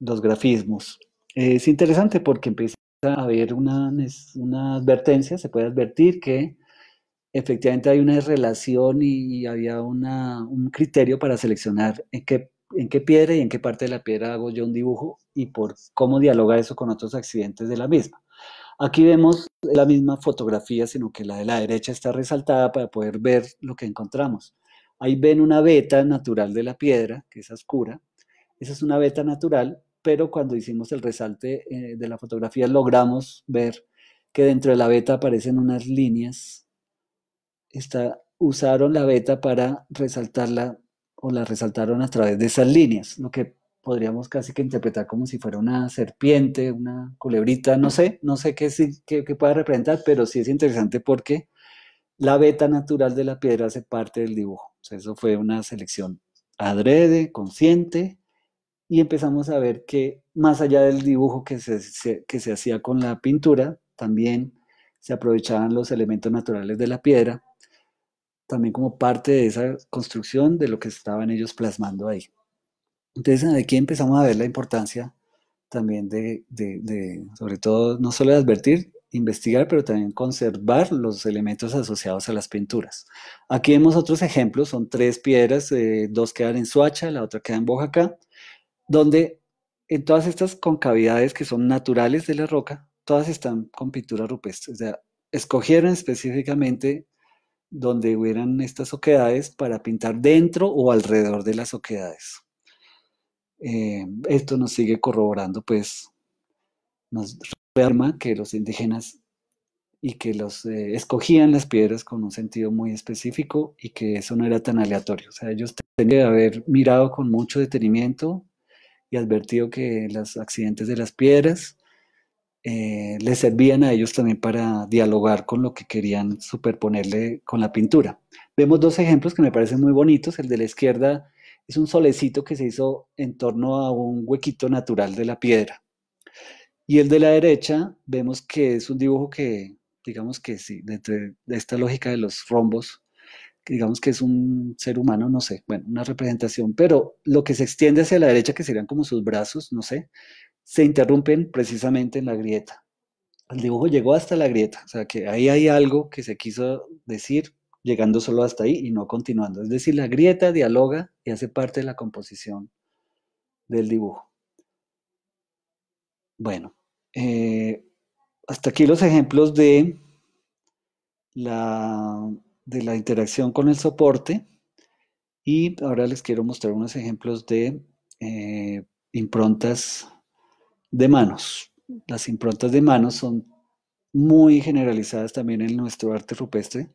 los grafismos es interesante porque empieza a haber una, advertencia, se puede advertir que efectivamente hay una relación y había un criterio para seleccionar en qué, en qué piedra y en qué parte de la piedra hago yo un dibujo y por cómo dialoga eso con otros accidentes de la misma. Aquí vemos la misma fotografía, sino que la de la derecha está resaltada para poder ver lo que encontramos. Ahí ven una veta natural de la piedra, que es oscura. Esa es una beta natural pero cuando hicimos el resalte eh, de la fotografía logramos ver que dentro de la beta aparecen unas líneas. usaron la beta para resaltarla o la resaltaron a través de esas líneas, lo que podríamos casi que interpretar como si fuera una serpiente, una culebrita, no sé, no sé qué, qué, pueda representar, pero sí es interesante porque la beta natural de la piedra hace parte del dibujo. eso fue una selección adrede, consciente, y empezamos a ver que más allá del dibujo que se, que se hacía con la pintura, también se aprovechaban los elementos naturales de la piedra, también como parte de esa construcción de lo que estaban ellos plasmando ahí. Entonces aquí empezamos a ver la importancia también de, sobre todo, no solo de advertir, investigar, pero también conservar los elementos asociados a las pinturas. Aquí vemos otros ejemplos, son tres piedras, eh, dos quedan en Suacha, la otra queda en Bojacá, donde en todas estas concavidades que son naturales de la roca, todas están con pintura rupestre. O sea, escogieron específicamente donde hubieran estas oquedades para pintar dentro o alrededor de las oquedades. Eh, esto nos sigue corroborando, pues, nos reafirma que los indígenas y que los eh, escogían las piedras con un sentido muy específico y que eso no era tan aleatorio. O sea, ellos tenían que haber mirado con mucho detenimiento y advertido que los accidentes de las piedras eh, les servían a ellos también para dialogar con lo que querían superponerle con la pintura. Vemos dos ejemplos que me parecen muy bonitos. El de la izquierda es un solecito que se hizo en torno a un huequito natural de la piedra. Y el de la derecha vemos que es un dibujo que, digamos que sí, dentro de esta lógica de los rombos, digamos que es un ser humano, no sé, bueno, una representación, pero lo que se extiende hacia la derecha, que serían como sus brazos, no sé, se interrumpen precisamente en la grieta. El dibujo llegó hasta la grieta, o sea que ahí hay algo que se quiso decir llegando solo hasta ahí y no continuando. Es decir, la grieta dialoga y hace parte de la composición del dibujo. Bueno, eh, hasta aquí los ejemplos de la de la interacción con el soporte y ahora les quiero mostrar unos ejemplos de eh, improntas de manos. Las improntas de manos son muy generalizadas también en nuestro arte rupestre.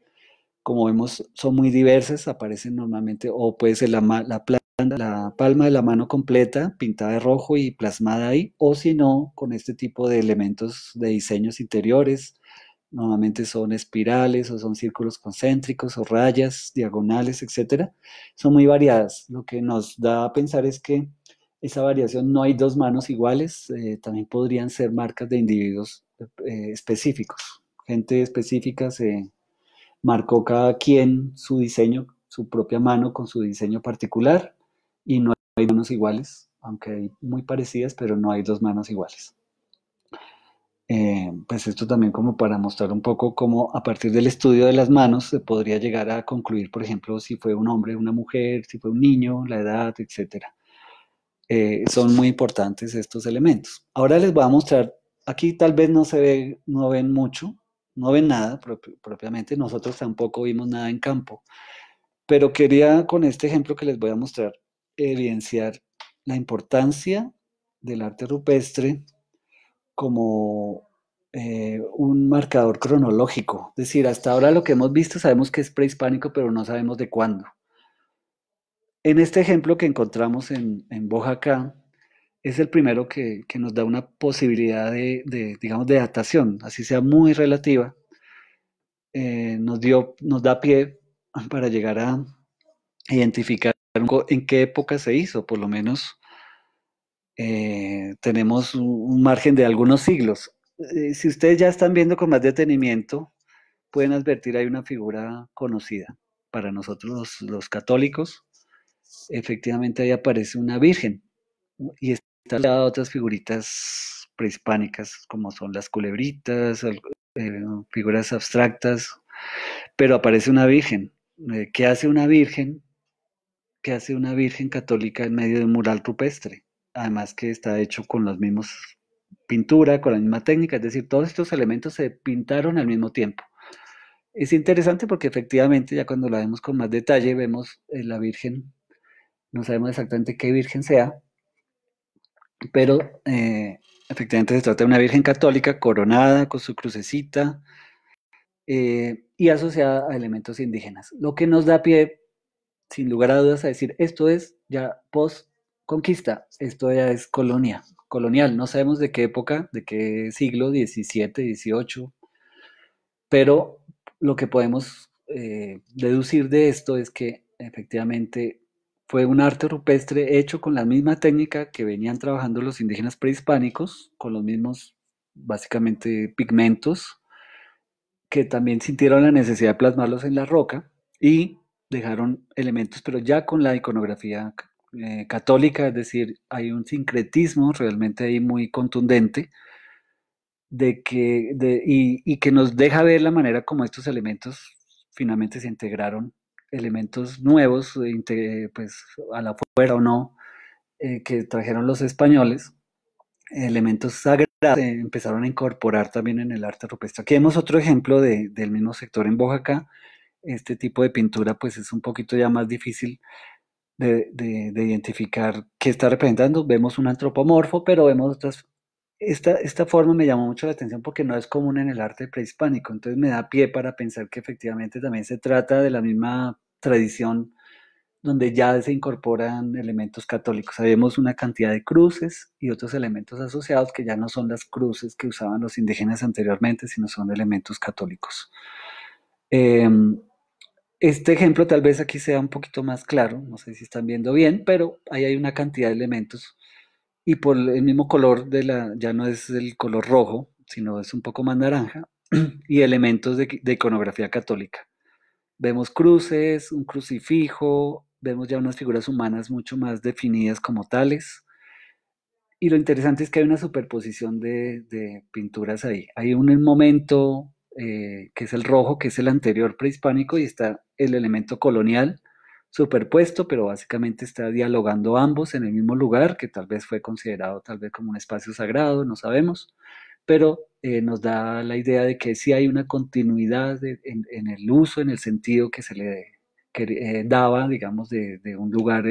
Como vemos, son muy diversas, aparecen normalmente, o puede ser la, la palma de la mano completa, pintada de rojo y plasmada ahí, o si no, con este tipo de elementos de diseños interiores, Normalmente son espirales o son círculos concéntricos o rayas, diagonales, etcétera. Son muy variadas. Lo que nos da a pensar es que esa variación no hay dos manos iguales. Eh, también podrían ser marcas de individuos eh, específicos. Gente específica se marcó cada quien su diseño, su propia mano con su diseño particular y no hay manos iguales, aunque hay muy parecidas, pero no hay dos manos iguales. Eh, pues esto también como para mostrar un poco cómo a partir del estudio de las manos se podría llegar a concluir, por ejemplo, si fue un hombre, una mujer, si fue un niño, la edad, etc. Eh, son muy importantes estos elementos. Ahora les voy a mostrar, aquí tal vez no se ve, no ven mucho, no ven nada propiamente, nosotros tampoco vimos nada en campo, pero quería con este ejemplo que les voy a mostrar evidenciar la importancia del arte rupestre como eh, un marcador cronológico. Es decir, hasta ahora lo que hemos visto sabemos que es prehispánico, pero no sabemos de cuándo. En este ejemplo que encontramos en, en Bojacá, es el primero que, nos da una posibilidad de, digamos, de datación, así sea muy relativa. Eh, nos, dio, nos da pie para llegar a identificar en qué época se hizo, por lo menos eh, tenemos un margen de algunos siglos. Eh, si ustedes ya están viendo con más detenimiento, pueden advertir hay una figura conocida para nosotros los, católicos. Efectivamente ahí aparece una virgen y está están otras figuritas prehispánicas como son las culebritas, eh, figuras abstractas, pero aparece una virgen. Eh, ¿Qué hace una virgen? ¿Qué hace una virgen católica en medio de un mural rupestre? además que está hecho con las mismas pintura, con la misma técnica, es decir, todos estos elementos se pintaron al mismo tiempo. Es interesante porque efectivamente ya cuando la vemos con más detalle vemos eh, la Virgen, no sabemos exactamente qué Virgen sea, pero eh, efectivamente se trata de una Virgen católica coronada con su crucecita eh, y asociada a elementos indígenas, lo que nos da pie, sin lugar a dudas, a decir esto es ya post conquista, esto ya es colonia, colonial, no sabemos de qué época, de qué siglo, 17, 18, pero lo que podemos eh, deducir de esto es que efectivamente fue un arte rupestre hecho con la misma técnica que venían trabajando los indígenas prehispánicos, con los mismos básicamente pigmentos, que también sintieron la necesidad de plasmarlos en la roca y dejaron elementos, pero ya con la iconografía eh, católica, es decir, hay un sincretismo realmente ahí muy contundente de que, de, y, y, que nos deja ver la manera como estos elementos finalmente se integraron, elementos nuevos, eh, pues a la fuera o no, eh, que trajeron los españoles, elementos sagrados empezaron a incorporar también en el arte rupestre. Aquí vemos otro ejemplo de, del mismo sector en Bojaca, este tipo de pintura pues es un poquito ya más difícil de, de, identificar qué está representando. Vemos un antropomorfo, pero vemos otras... Esta, esta forma me llamó mucho la atención porque no es común en el arte prehispánico, entonces me da pie para pensar que efectivamente también se trata de la misma tradición donde ya se incorporan elementos católicos. Sabemos una cantidad de cruces y otros elementos asociados que ya no son las cruces que usaban los indígenas anteriormente, sino son elementos católicos. Em, este ejemplo tal vez aquí sea un poquito más claro, no sé si están viendo bien, pero ahí hay una cantidad de elementos y por el mismo color de la, ya no es el color rojo, sino es un poco más naranja, y elementos de, iconografía católica. Vemos cruces, un crucifijo, vemos ya unas figuras humanas mucho más definidas como tales. Y lo interesante es que hay una superposición de, de pinturas ahí. Hay un momento eh, que es el rojo, que es el anterior prehispánico, y está el elemento colonial superpuesto, pero básicamente está dialogando ambos en el mismo lugar, que tal vez fue considerado tal vez como un espacio sagrado, no sabemos, pero eh, nos da la idea de que sí hay una continuidad en, el uso, en el sentido que se le eh, daba, digamos, de, un lugar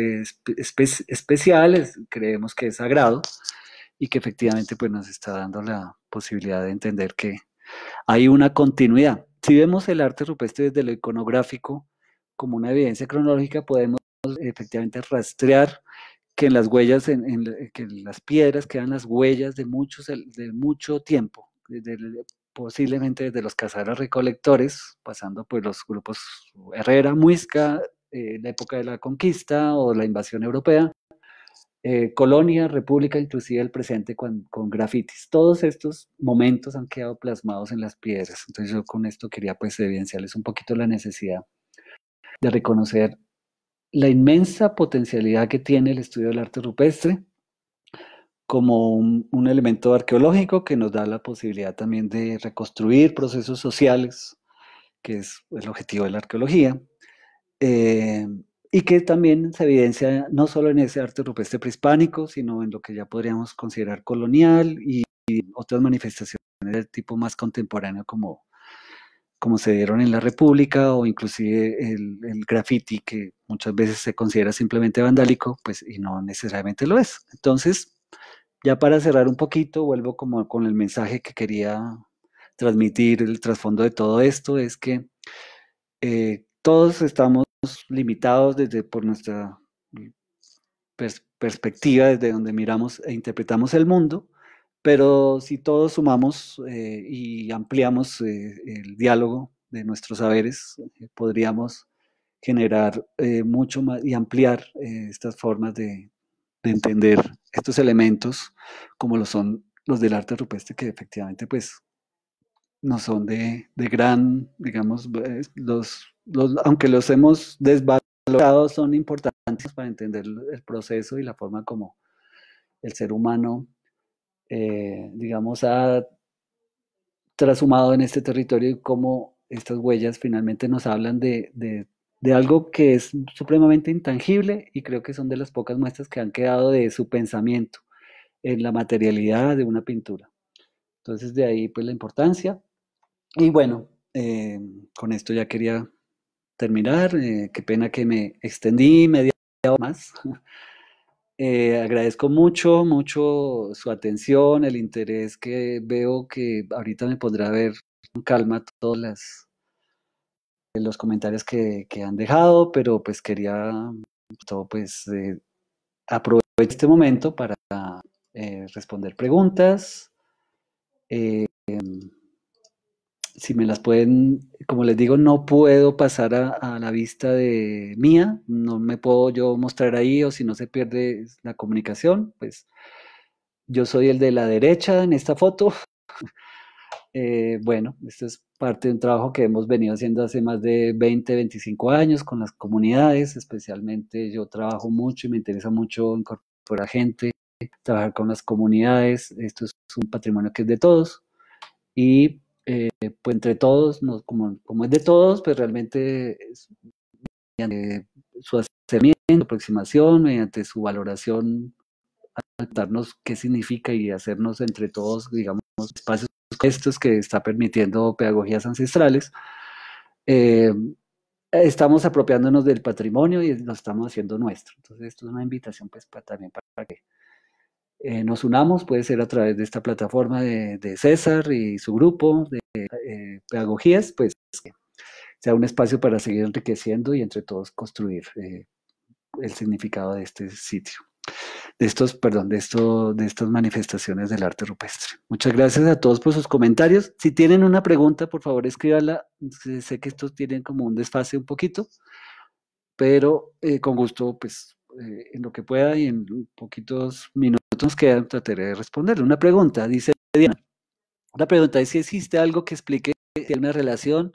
especial, creemos que es sagrado, y que efectivamente pues, nos está dando la posibilidad de entender que hay una continuidad. Si vemos el arte rupestre desde lo iconográfico como una evidencia cronológica, podemos efectivamente rastrear que en las huellas, en, que las piedras quedan las huellas de, muchos, de mucho tiempo, posiblemente desde los cazadores recolectores, pasando por los grupos Herrera, Muisca, eh, la época de la conquista o la invasión europea, eh, colonia, república, inclusive el presente con, grafitis. Todos estos momentos han quedado plasmados en las piedras. Entonces yo con esto quería pues evidenciarles un poquito la necesidad de reconocer la inmensa potencialidad que tiene el estudio del arte rupestre como un, elemento arqueológico que nos da la posibilidad también de reconstruir procesos sociales, que es el objetivo de la arqueología, eh, y que también se evidencia no solo en ese arte rupestre prehispánico, sino en lo que ya podríamos considerar colonial y, otras manifestaciones del tipo más contemporáneo como, como se dieron en la República o inclusive el, graffiti que muchas veces se considera simplemente vandálico, pues y no necesariamente lo es. Entonces, ya para cerrar un poquito, vuelvo como con el mensaje que quería transmitir, el trasfondo de todo esto es que eh, todos estamos limitados desde por nuestra pues, perspectiva, desde donde miramos e interpretamos el mundo, pero si todos sumamos eh, y ampliamos eh, el diálogo de nuestros saberes, eh, podríamos generar mucho más y ampliar estas formas de, de, entender estos elementos como lo son los del arte rupestre que efectivamente pues no son de, gran, digamos, eh, los, aunque los hemos desvalorizado, son importantes para entender el proceso y la forma como el ser humano, eh, digamos, ha trasumado en este territorio y cómo estas huellas finalmente nos hablan de, de, algo que es supremamente intangible y creo que son de las pocas muestras que han quedado de su pensamiento en la materialidad de una pintura. Entonces de ahí pues la importancia. Y bueno, eh, con esto ya quería terminar. Eh, qué pena que me extendí media hora más. Eh, agradezco mucho, mucho su atención, el interés que veo que ahorita me podrá ver con calma todos las, los comentarios que, han dejado, pero pues quería todo pues eh, aprovechar este momento para responder preguntas. Em, si me las pueden, como les digo, no puedo pasar a, la vista de mía, no me puedo yo mostrar ahí o si no se pierde la comunicación, pues yo soy el de la derecha en esta foto. Eh, bueno, esto es parte de un trabajo que hemos venido haciendo hace más de 20, 25 años con las comunidades, especialmente yo trabajo mucho y me interesa mucho incorporar gente, trabajar con las comunidades, esto es un patrimonio que es de todos y eh, pues entre todos, nos, como, como, es de todos, pues realmente mediante su acercamiento, aproximación, mediante su valoración, darnos qué significa y hacernos entre todos, digamos, espacios estos que está permitiendo pedagogías ancestrales. Eh, estamos apropiándonos del patrimonio y lo estamos haciendo nuestro. Entonces, esto es una invitación pues, para, también para que eh, nos unamos, puede ser a través de esta plataforma de, César y su grupo de eh, pedagogías, pues sea un espacio para seguir enriqueciendo y entre todos construir eh, el significado de este sitio, de estos, perdón, de, esto, de estas manifestaciones del arte rupestre. Muchas gracias a todos por sus comentarios. Si tienen una pregunta, por favor escríbala, Sé que estos tienen como un desfase un poquito, pero con gusto, pues, en lo que pueda y en poquitos minutos minutos que trataré de responderle. Una pregunta, dice Diana. La pregunta es si existe algo que explique si una relación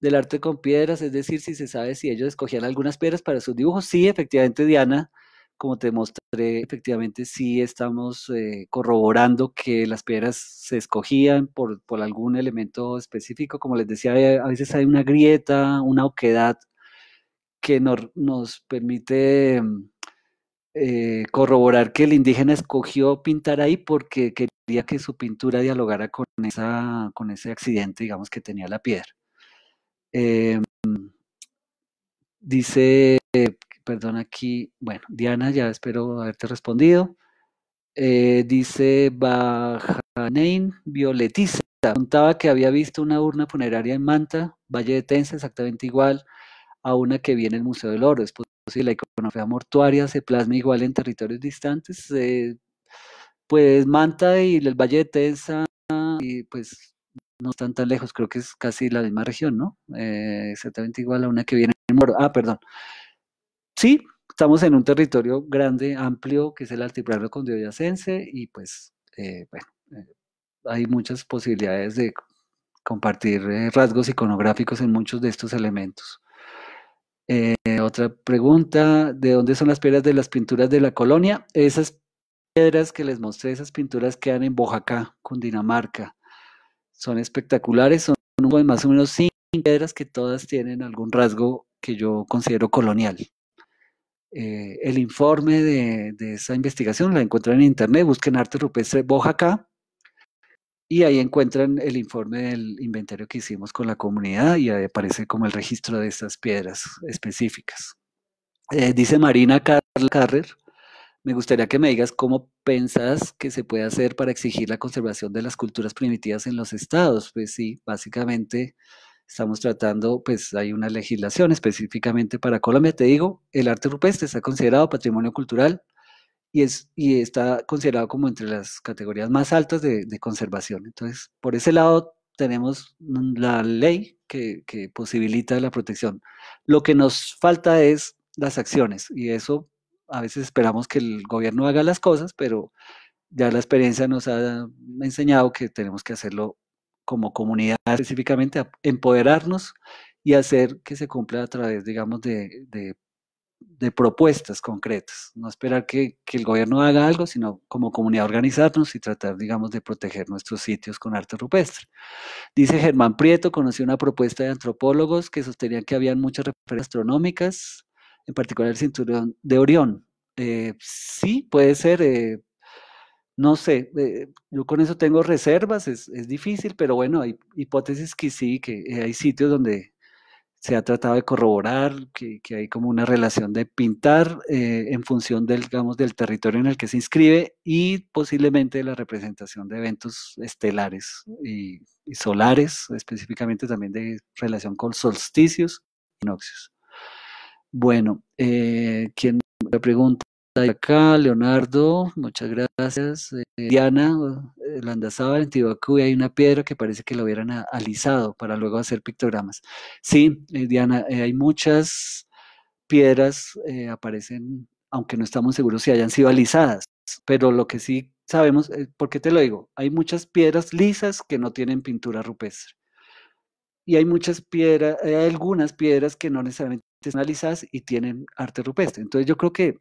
del arte con piedras, es decir, si se sabe si ellos escogían algunas piedras para sus dibujos. Sí, efectivamente, Diana, como te mostré, efectivamente sí estamos eh, corroborando que las piedras se escogían por, algún elemento específico. Como les decía, eh, a veces hay una grieta, una oquedad que nos permite mm, eh, corroborar que el indígena escogió pintar ahí porque quería que su pintura dialogara con, esa, con ese accidente, digamos, que tenía la piedra. Em, dice, perdón aquí, bueno, Diana, ya espero haberte respondido. Eh, dice Bajanein Violetiza, contaba que había visto una urna funeraria en Manta, Valle de Tensa, exactamente igual a una que viene en el Museo del Oro si la iconografía mortuaria se plasma igual en territorios distantes, pues Manta y el Valle de Tensa, y pues no están tan lejos, creo que es casi la misma región, ¿no? Eh, exactamente igual a una que viene en Moro. Ah, perdón. Sí, estamos en un territorio grande, amplio, que es el altiplano condioyacense, y pues, eh, bueno, eh, hay muchas posibilidades de compartir rasgos iconográficos en muchos de estos elementos. Eh, otra pregunta, ¿de dónde son las piedras de las pinturas de la colonia? Esas piedras que les mostré, esas pinturas quedan en Bojacá, Cundinamarca. Son espectaculares, son más o menos cinco piedras que todas tienen algún rasgo que yo considero colonial. Eh, el informe de, esa investigación la encuentran en internet, busquen arte rupestre Bojaca, y ahí encuentran el informe del inventario que hicimos con la comunidad y aparece como el registro de estas piedras específicas. Eh, dice Marina Carrer, me gustaría que me digas cómo pensás que se puede hacer para exigir la conservación de las culturas primitivas en los estados. Pues sí, básicamente estamos tratando, pues hay una legislación específicamente para Colombia, te digo, el arte rupestre está considerado patrimonio cultural y, está considerado como entre las categorías más altas de, conservación. Entonces, por ese lado tenemos la ley que, posibilita la protección. Lo que nos falta es las acciones y eso a veces esperamos que el gobierno haga las cosas, pero ya la experiencia nos ha enseñado que tenemos que hacerlo como comunidad específicamente, empoderarnos y hacer que se cumpla a través, digamos, de, de de propuestas concretas, no esperar que, el gobierno haga algo, sino como comunidad organizarnos y tratar, digamos, de proteger nuestros sitios con arte rupestre. Dice Germán Prieto, conoció una propuesta de antropólogos que sostenían que habían muchas referencias astronómicas, en particular el cinturón de Orión. Eh, sí, puede ser, eh, no sé, eh, yo con eso tengo reservas, es, es difícil, pero bueno, hay hipótesis que sí, que hay sitios donde se ha tratado de corroborar que, hay como una relación de pintar eh, en función del, digamos, del territorio en el que se inscribe y posiblemente de la representación de eventos estelares y, solares, específicamente también de relación con solsticios y noxios. Bueno, eh, ¿quién me pregunta acá, Leonardo, muchas gracias. Eh, Diana, eh, Landazaba, en Tibacú, hay una piedra que parece que la hubieran ah, alisado para luego hacer pictogramas. Sí, eh, Diana, eh, hay muchas piedras, aparecen, aunque no estamos seguros si hayan sido alisadas, pero lo que sí sabemos, porque qué te lo digo? Hay muchas piedras lisas que no tienen pintura rupestre. Y hay muchas piedras, hay algunas piedras que no necesariamente son alisadas y tienen arte rupestre. Entonces yo creo que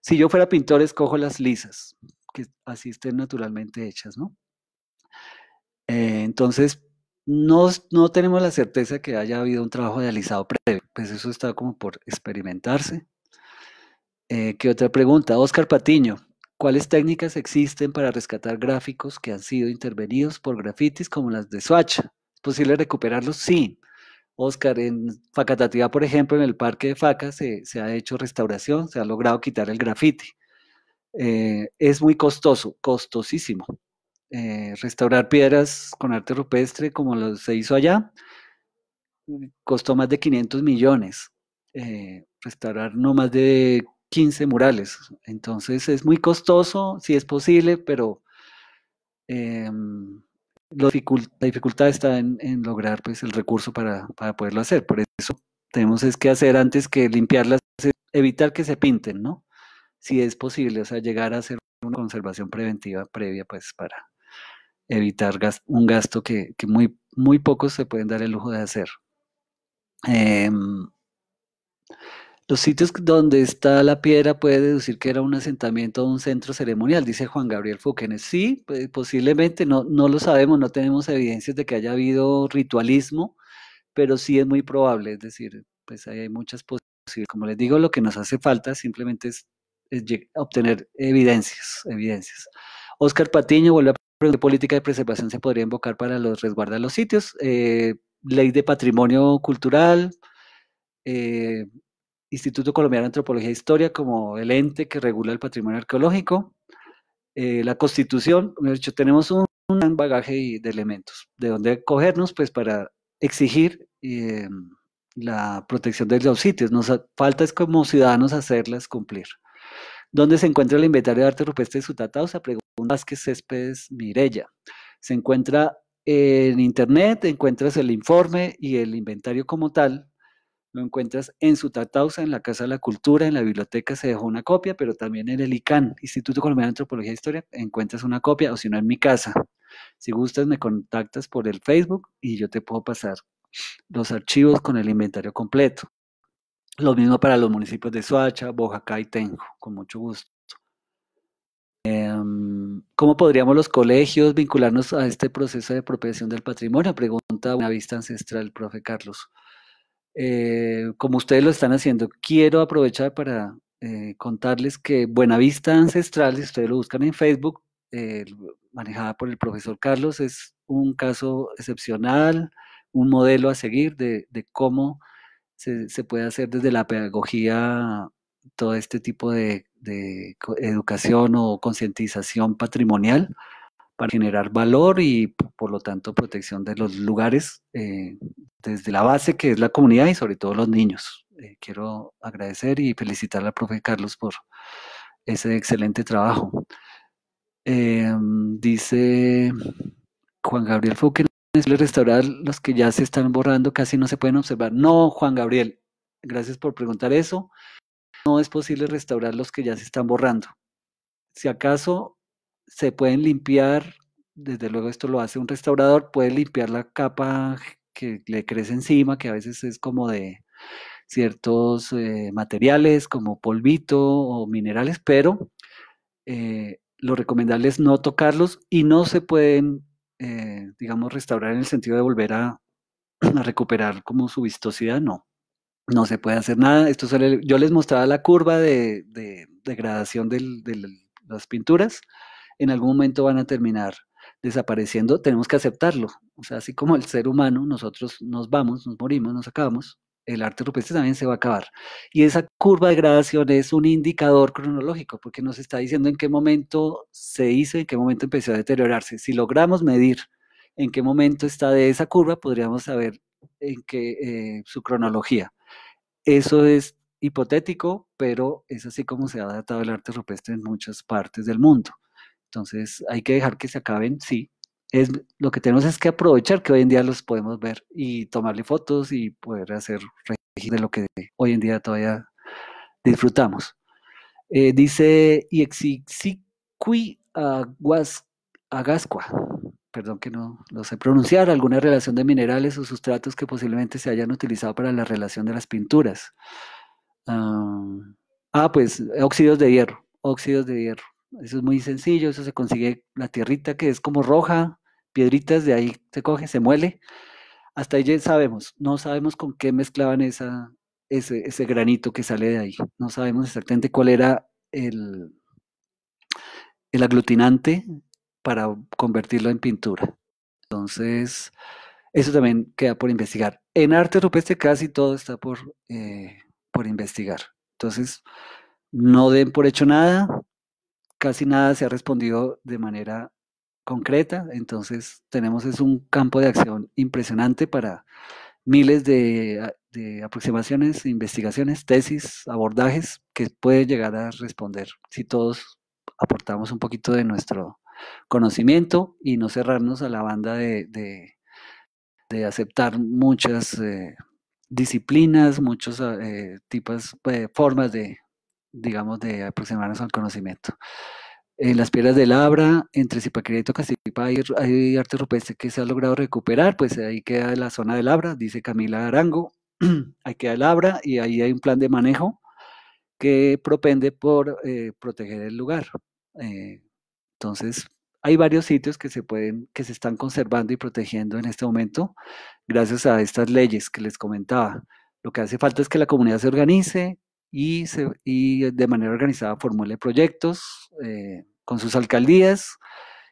si yo fuera pintor, escojo las lisas, que así estén naturalmente hechas, ¿no? Eh, entonces, no, tenemos la certeza que haya habido un trabajo de alisado previo, pues eso está como por experimentarse. Eh, ¿Qué otra pregunta? Oscar Patiño, ¿cuáles técnicas existen para rescatar gráficos que han sido intervenidos por grafitis como las de Swatch? ¿Es posible recuperarlos? Sí, Oscar, en Facatativa, por ejemplo, en el parque de Faca se, ha hecho restauración, se ha logrado quitar el grafite. Eh, es muy costoso, costosísimo. Eh, restaurar piedras con arte rupestre como lo se hizo allá costó más de 500 millones. Eh, restaurar no más de 15 murales. Entonces es muy costoso, si sí es posible, pero em, la dificultad está en, lograr pues, el recurso para, poderlo hacer. Por eso tenemos es que hacer antes que limpiarlas, evitar que se pinten, ¿no? Si es posible, o sea, llegar a hacer una conservación preventiva previa, pues para evitar un gasto que, muy, pocos se pueden dar el lujo de hacer. Eh, los sitios donde está la piedra puede deducir que era un asentamiento o un centro ceremonial, dice Juan Gabriel Fúquenes. Sí, pues, posiblemente, no, no lo sabemos, no tenemos evidencias de que haya habido ritualismo, pero sí es muy probable, es decir, pues hay muchas posibilidades. Como les digo, lo que nos hace falta simplemente es, obtener evidencias, evidencias. Oscar Patiño vuelve a preguntar qué política de preservación se podría invocar para los resguardar los sitios. Eh, ley de patrimonio cultural, eh, Instituto Colombiano de Antropología e Historia como el ente que regula el patrimonio arqueológico, eh, la Constitución, de hecho, tenemos un, gran bagaje de elementos de donde cogernos pues, para exigir em, la protección de los sitios. Nos falta es como ciudadanos hacerlas cumplir. ¿Dónde se encuentra el inventario de arte rupestre de se Pregunta Vázquez Céspedes Mirella. Se encuentra en internet, encuentras el informe y el inventario como tal lo encuentras en su Tatausa, en la Casa de la Cultura, en la biblioteca se dejó una copia, pero también en el ICANN, Instituto Colombiano de Antropología e Historia, encuentras una copia, o si no, en mi casa. Si gustas, me contactas por el Facebook y yo te puedo pasar los archivos con el inventario completo. Lo mismo para los municipios de Soacha, Bojacá y Tenjo, con mucho gusto. Em, ¿Cómo podríamos los colegios vincularnos a este proceso de apropiación del patrimonio? Pregunta una vista ancestral, profe Carlos. Eh, como ustedes lo están haciendo, quiero aprovechar para eh, contarles que Buenavista Ancestral, si ustedes lo buscan en Facebook, eh, manejada por el profesor Carlos, es un caso excepcional, un modelo a seguir de, de cómo se, se, puede hacer desde la pedagogía todo este tipo de educación o concientización patrimonial para generar valor y por lo tanto protección de los lugares eh, desde la base que es la comunidad y sobre todo los niños. Eh, quiero agradecer y felicitar al profe Carlos por ese excelente trabajo. Em, dice Juan Gabriel que es restaurar los que ya se están borrando, casi no se pueden observar. No, Juan Gabriel, gracias por preguntar eso. No es posible restaurar los que ya se están borrando. Si acaso se pueden limpiar, desde luego esto lo hace un restaurador, puede limpiar la capa que le crece encima, que a veces es como de ciertos eh, materiales como polvito o minerales, pero eh, lo recomendable es no tocarlos y no se pueden, eh, digamos, restaurar en el sentido de volver a, recuperar como su vistosidad, no. No se puede hacer nada. Esto yo les mostraba la curva de, degradación de las pinturas en algún momento van a terminar desapareciendo, tenemos que aceptarlo. O sea, así como el ser humano, nosotros nos vamos, nos morimos, nos acabamos, el arte rupestre también se va a acabar. Y esa curva de gradación es un indicador cronológico, porque nos está diciendo en qué momento se hizo, en qué momento empezó a deteriorarse. Si logramos medir en qué momento está de esa curva, podríamos saber en qué eh, su cronología. Eso es hipotético, pero es así como se ha adaptado el arte rupestre en muchas partes del mundo. Entonces hay que dejar que se acaben, sí. Es, lo que tenemos es que aprovechar que hoy en día los podemos ver y tomarle fotos y poder hacer de lo que hoy en día todavía disfrutamos. Eh, dice Iexicui Agascua, perdón que no lo sé pronunciar, alguna relación de minerales o sustratos que posiblemente se hayan utilizado para la relación de las pinturas. ah, ah pues óxidos de hierro, óxidos de hierro. Eso es muy sencillo, eso se consigue la tierrita que es como roja, piedritas, de ahí se coge, se muele. Hasta ahí ya sabemos, no sabemos con qué mezclaban esa, ese, ese granito que sale de ahí. No sabemos exactamente cuál era el, el aglutinante para convertirlo en pintura. Entonces, eso también queda por investigar. En arte rupestre casi todo está por, eh, por investigar. Entonces, no den por hecho nada, casi nada se ha respondido de manera concreta, entonces tenemos es un campo de acción impresionante para miles ah, de, aproximaciones, investigaciones, tesis, abordajes que puede llegar a responder si todos aportamos un poquito de nuestro conocimiento y no cerrarnos a la banda de, de, aceptar muchas eh, disciplinas, muchos ah, eh, tipos, eh, formas de, digamos, de aproximarnos al conocimiento. En eh, las piedras de Labra, entre Zipaquirá y Tocacipa, hay, hay, arte rupestre que se ha logrado recuperar, pues ahí queda la zona de Labra, dice Camila Arango, ahí queda Labra y ahí hay un plan de manejo que propende por eh, proteger el lugar. Eh, entonces, hay varios sitios que se pueden, que se están conservando y protegiendo en este momento, gracias a estas leyes que les comentaba. Lo que hace falta es que la comunidad se organice, y, de manera organizada formule proyectos eh, con sus alcaldías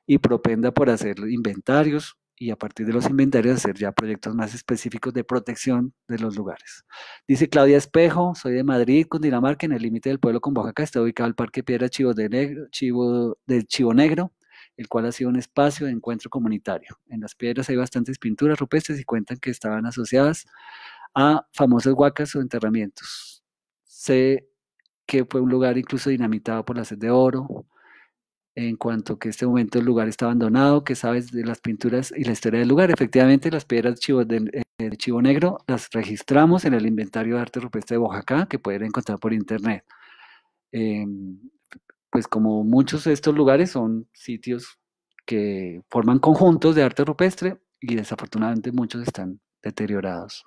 y propenda por hacer inventarios y a partir de los inventarios hacer ya proyectos más específicos de protección de los lugares. Dice Claudia Espejo, soy de Madrid, Dinamarca en el límite del pueblo con Oaxaca, está ubicado el Parque Piedra Chivo de Negro, Chivo, del Chivo Negro, el cual ha sido un espacio de encuentro comunitario. En las piedras hay bastantes pinturas rupestres y cuentan que estaban asociadas a famosas huacas o enterramientos. Sé que fue un lugar incluso dinamitado por la sed de oro, en cuanto que este momento el lugar está abandonado, que sabes de las pinturas y la historia del lugar. Efectivamente, las piedras chivo del, eh, Chivo Negro las registramos en el inventario de arte rupestre de Oaxaca, que pueden encontrar por internet. Em, pues como muchos de estos lugares son sitios que forman conjuntos de arte rupestre y desafortunadamente muchos están deteriorados.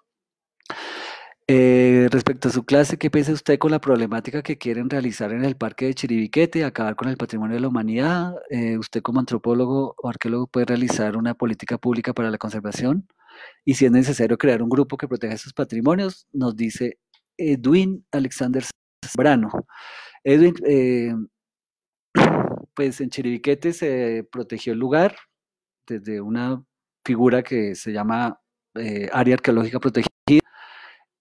Eh, respecto a su clase, ¿qué piensa usted con la problemática que quieren realizar en el Parque de Chiribiquete, acabar con el patrimonio de la humanidad? Eh, ¿Usted como antropólogo o arqueólogo puede realizar una política pública para la conservación? Y si es necesario crear un grupo que proteja esos patrimonios, nos dice Edwin Alexander sabrano. Edwin, eh, pues en Chiribiquete se protegió el lugar desde una figura que se llama Área Arqueológica Protegida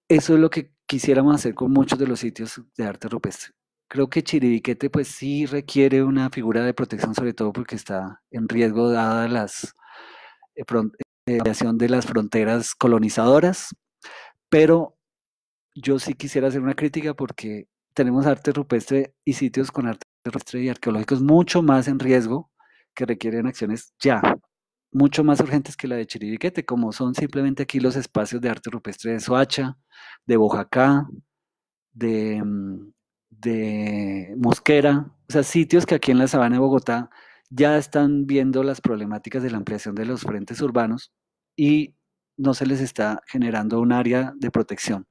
eso es lo que quisiéramos hacer con muchos de los sitios de arte rupestre. Creo que Chiribiquete pues sí requiere una figura de protección, sobre todo porque está en riesgo dada la eh, eh de las fronteras colonizadoras, pero yo sí quisiera hacer una crítica porque tenemos arte rupestre y sitios con arte rupestre y arqueológicos mucho más en riesgo que requieren acciones ya mucho más urgentes que la de Chiribiquete, como son simplemente aquí los espacios de arte rupestre de Soacha, de Bojacá, de, mm, de Mosquera, o sea, sitios que aquí en la sabana de Bogotá ya están viendo las problemáticas de la ampliación de los frentes urbanos y no se les está generando un área de protección.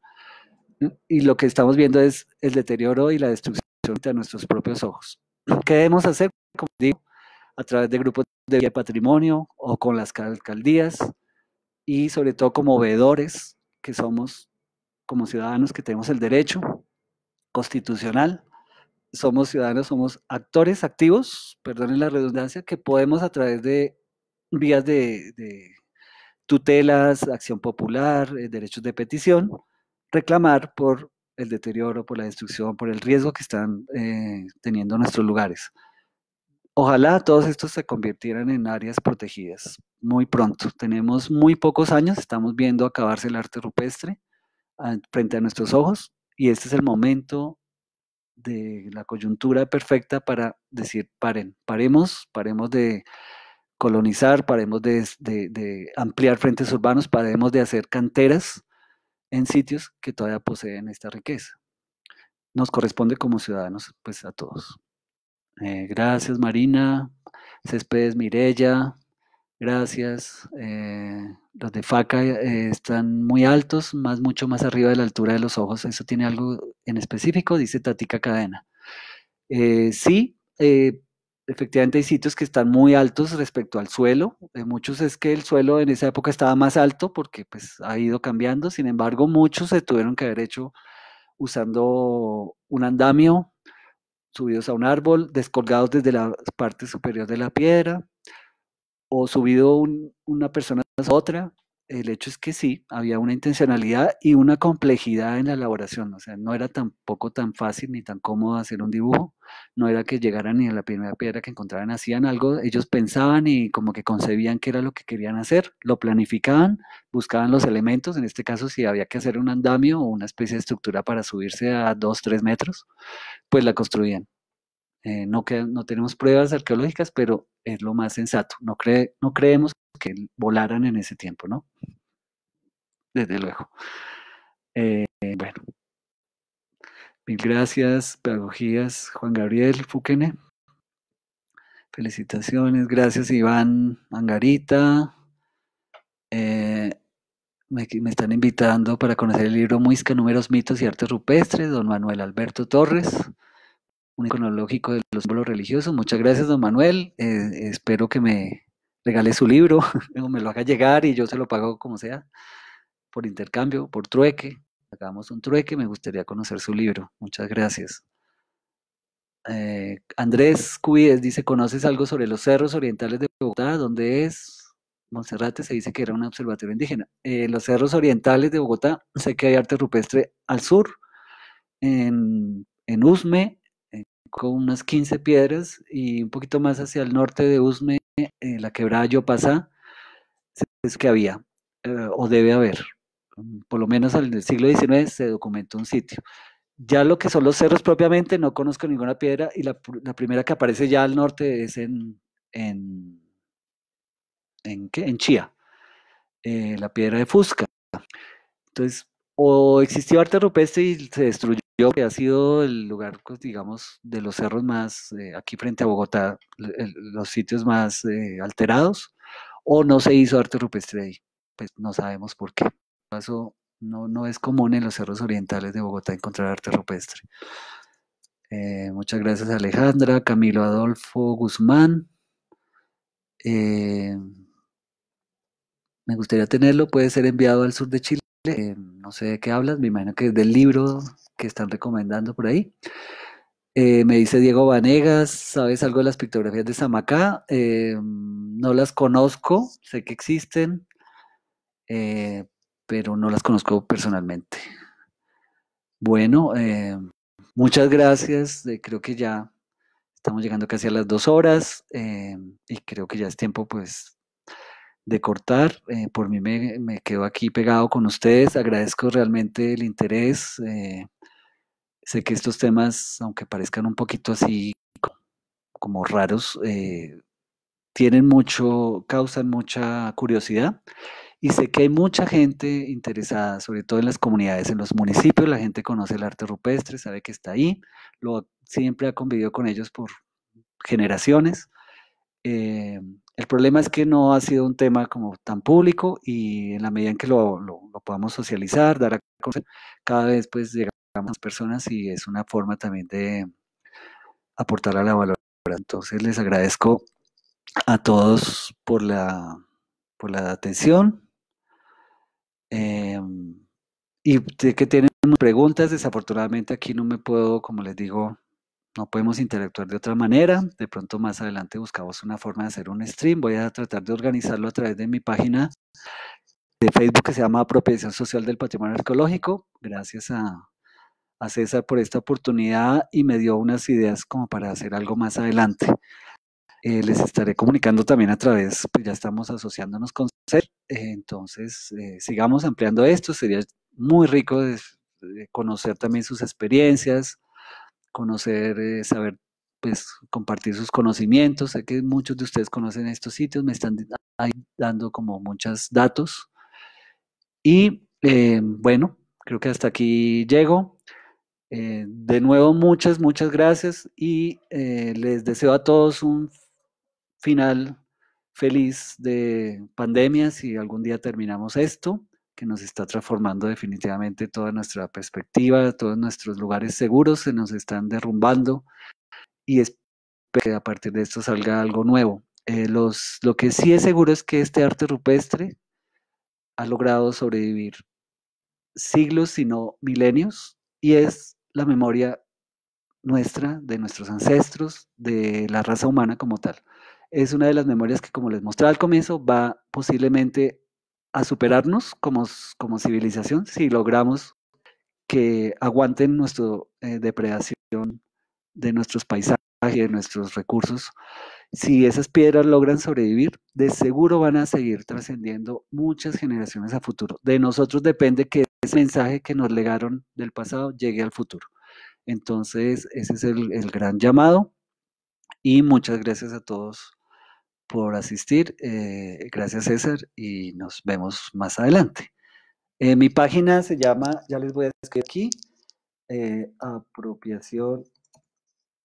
Mm, y lo que estamos viendo es el deterioro y la destrucción de nuestros propios ojos. ¿Qué debemos hacer? Como digo, a través de grupos de patrimonio o con las alcaldías y sobre todo como veedores que somos como ciudadanos que tenemos el derecho constitucional, somos ciudadanos, somos actores activos, perdonen la redundancia, que podemos a través de vías de, tutelas, acción popular, eh, derechos de petición, reclamar por el deterioro, por la destrucción, por el riesgo que están eh, teniendo nuestros lugares. Ojalá todos estos se convirtieran en áreas protegidas muy pronto. Tenemos muy pocos años, estamos viendo acabarse el arte rupestre ah, frente a nuestros ojos y este es el momento de la coyuntura perfecta para decir, paren, paremos, paremos de colonizar, paremos de, ampliar frentes urbanos, paremos de hacer canteras en sitios que todavía poseen esta riqueza. Nos corresponde como ciudadanos, pues a todos. Eh, gracias Marina, Céspedes Mirella, gracias. Eh, los de Faca eh, están muy altos, más mucho más arriba de la altura de los ojos. Eso tiene algo en específico, dice Tatica Cadena. sí, efectivamente hay sitios que están muy altos respecto al suelo. muchos es que el suelo en esa época estaba más alto porque pues, ha ido cambiando. Sin embargo, muchos se tuvieron que haber hecho usando un andamio subidos a un árbol, descolgados desde la parte superior de la piedra, o subido una persona a otra, el hecho es que sí, había una intencionalidad y una complejidad en la elaboración, o sea, no era tampoco tan fácil ni tan cómodo hacer un dibujo, no era que llegaran ni a la primera piedra que encontraran, hacían algo, ellos pensaban y como que concebían qué era lo que querían hacer, lo planificaban, buscaban los elementos, en este caso si había que hacer un andamio o una especie de estructura para subirse a dos, tres metros, pues la construían. Eh, no, tenemos pruebas arqueológicas, pero es lo más sensato. No, creemos que volaran en ese tiempo, ¿no? Desde luego. Eh, bueno. Mil gracias, pedagogías, Juan Gabriel Fuquene. Felicitaciones, gracias Iván Mangarita. Eh, me, me, están invitando para conocer el libro Muisca, Números, Mitos y Artes Rupestres, don Manuel Alberto Torres un iconológico de los símbolos religiosos. Muchas gracias, don Manuel. Eh, espero que me regale su libro o me lo haga llegar y yo se lo pago como sea, por intercambio, por trueque. Hagamos un trueque, me gustaría conocer su libro. Muchas gracias. Eh, Andrés Cubides dice, ¿conoces algo sobre los cerros orientales de Bogotá? ¿Dónde es? Monserrate se dice que era un observatorio indígena. En eh, los cerros orientales de Bogotá, sé que hay arte rupestre al sur, en, en Usme, con unas 15 piedras y un poquito más hacia el norte de Usme, en la quebrada Yopasá, es que había eh, o debe haber. Mm, por lo menos en el siglo XIX se documentó un sitio. Ya lo que son los cerros propiamente, no conozco ninguna piedra y la, primera que aparece ya al norte es en, en, en, Chía, eh, la piedra de Fusca. Entonces, o existió arte rupestre y se destruyó yo que ha sido el lugar, pues, digamos, de los cerros más, eh, aquí frente a Bogotá, los sitios más eh, alterados, o no se hizo arte rupestre ahí, pues no sabemos por qué. Eso no, no es común en los cerros orientales de Bogotá encontrar arte rupestre. Eh, muchas gracias Alejandra, Camilo Adolfo Guzmán. me gustaría tenerlo, puede ser enviado al sur de Chile. Eh, no sé de qué hablas, me imagino que es del libro que están recomendando por ahí. Eh, me dice Diego Vanegas, ¿sabes algo de las pictografías de Samacá? Eh, no las conozco, sé que existen, pero no las conozco personalmente. Bueno, muchas gracias, creo que ya estamos llegando casi a las dos horas y creo que ya es tiempo pues de cortar. Eh, por mí me, quedo aquí pegado con ustedes. Agradezco realmente el interés. Eh, sé que estos temas, aunque parezcan un poquito así como raros, eh, tienen mucho, causan mucha curiosidad. Y sé que hay mucha gente interesada, sobre todo en las comunidades, en los municipios, la gente conoce el arte rupestre, sabe que está ahí, lo, siempre ha convivido con ellos por generaciones. El problema es que no ha sido un tema como tan público y en la medida en que lo, podamos socializar, dar cada vez pues llegamos a más personas y es una forma también de aportar a la valoración. Entonces les agradezco a todos por la, por la atención. Em, y y que tienen preguntas, desafortunadamente aquí no me puedo, como les digo, no podemos interactuar de otra manera. De pronto más adelante buscamos una forma de hacer un stream. Voy a tratar de organizarlo a través de mi página de Facebook que se llama Apropiación Social del Patrimonio Arqueológico. Gracias a, César por esta oportunidad y me dio unas ideas como para hacer algo más adelante. Eh, les estaré comunicando también a través, pues ya estamos asociándonos con César, eh, entonces eh, sigamos ampliando esto, sería muy rico conocer también sus experiencias, conocer, eh, saber, pues compartir sus conocimientos. Sé que muchos de ustedes conocen estos sitios, me están dando como muchos datos. Y eh, bueno, creo que hasta aquí llego. Eh, de nuevo, muchas, muchas gracias y les deseo a todos un final feliz de pandemia si algún día terminamos esto que nos está transformando definitivamente toda nuestra perspectiva, todos nuestros lugares seguros se nos están derrumbando y espero que a partir de esto salga algo nuevo. Eh, lo que sí es seguro es que este arte rupestre ha logrado sobrevivir siglos, sino milenios, y es la memoria nuestra, de nuestros ancestros, de la raza humana como tal. Es una de las memorias que, como les mostraba al comienzo, va posiblemente a superarnos como, como civilización si logramos que aguanten nuestra eh, depredación de nuestros paisajes, de nuestros recursos. Si esas piedras logran sobrevivir, de seguro van a seguir trascendiendo muchas generaciones a futuro. De nosotros depende que ese mensaje que nos legaron del pasado llegue al futuro. Entonces, ese es el, el gran llamado y muchas gracias a todos por asistir. Eh, gracias César y nos vemos más adelante. Eh, mi página se llama, ya les voy a escribir aquí, eh, apropiación,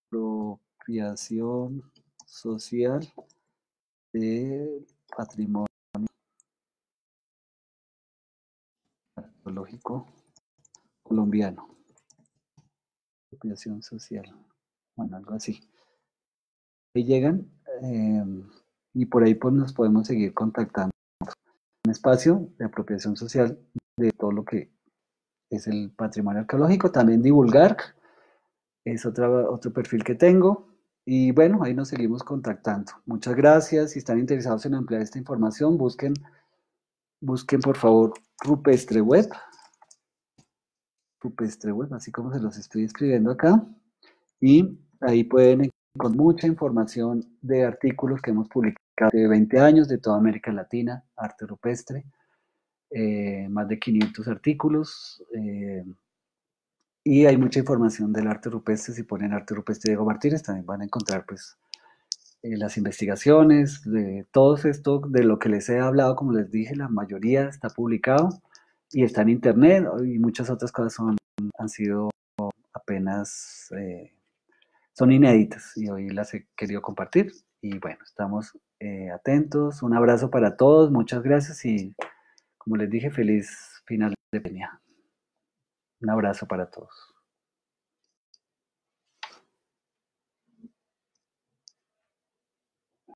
apropiación social del patrimonio arqueológico colombiano. Apropiación social, bueno, algo así. Ahí llegan. Eh, y por ahí pues nos podemos seguir contactando. Un espacio de apropiación social de todo lo que es el patrimonio arqueológico, también divulgar, es otra, otro perfil que tengo. Y bueno, ahí nos seguimos contactando. Muchas gracias. Si están interesados en ampliar esta información, busquen, busquen por favor Rupestre Web. Rupestre Web, así como se los estoy escribiendo acá. Y ahí pueden encontrar mucha información de artículos que hemos publicado de 20 años de toda América Latina, arte rupestre, eh, más de 500 artículos eh, y hay mucha información del arte rupestre. Si ponen arte rupestre Diego Martínez también van a encontrar pues eh, las investigaciones, de todo esto de lo que les he hablado, como les dije, la mayoría está publicado y está en internet y muchas otras cosas son, han sido apenas, son inéditas y hoy las he querido compartir y bueno, estamos eh, atentos. Un abrazo para todos, muchas gracias y como les dije, feliz final de peña Un abrazo para todos.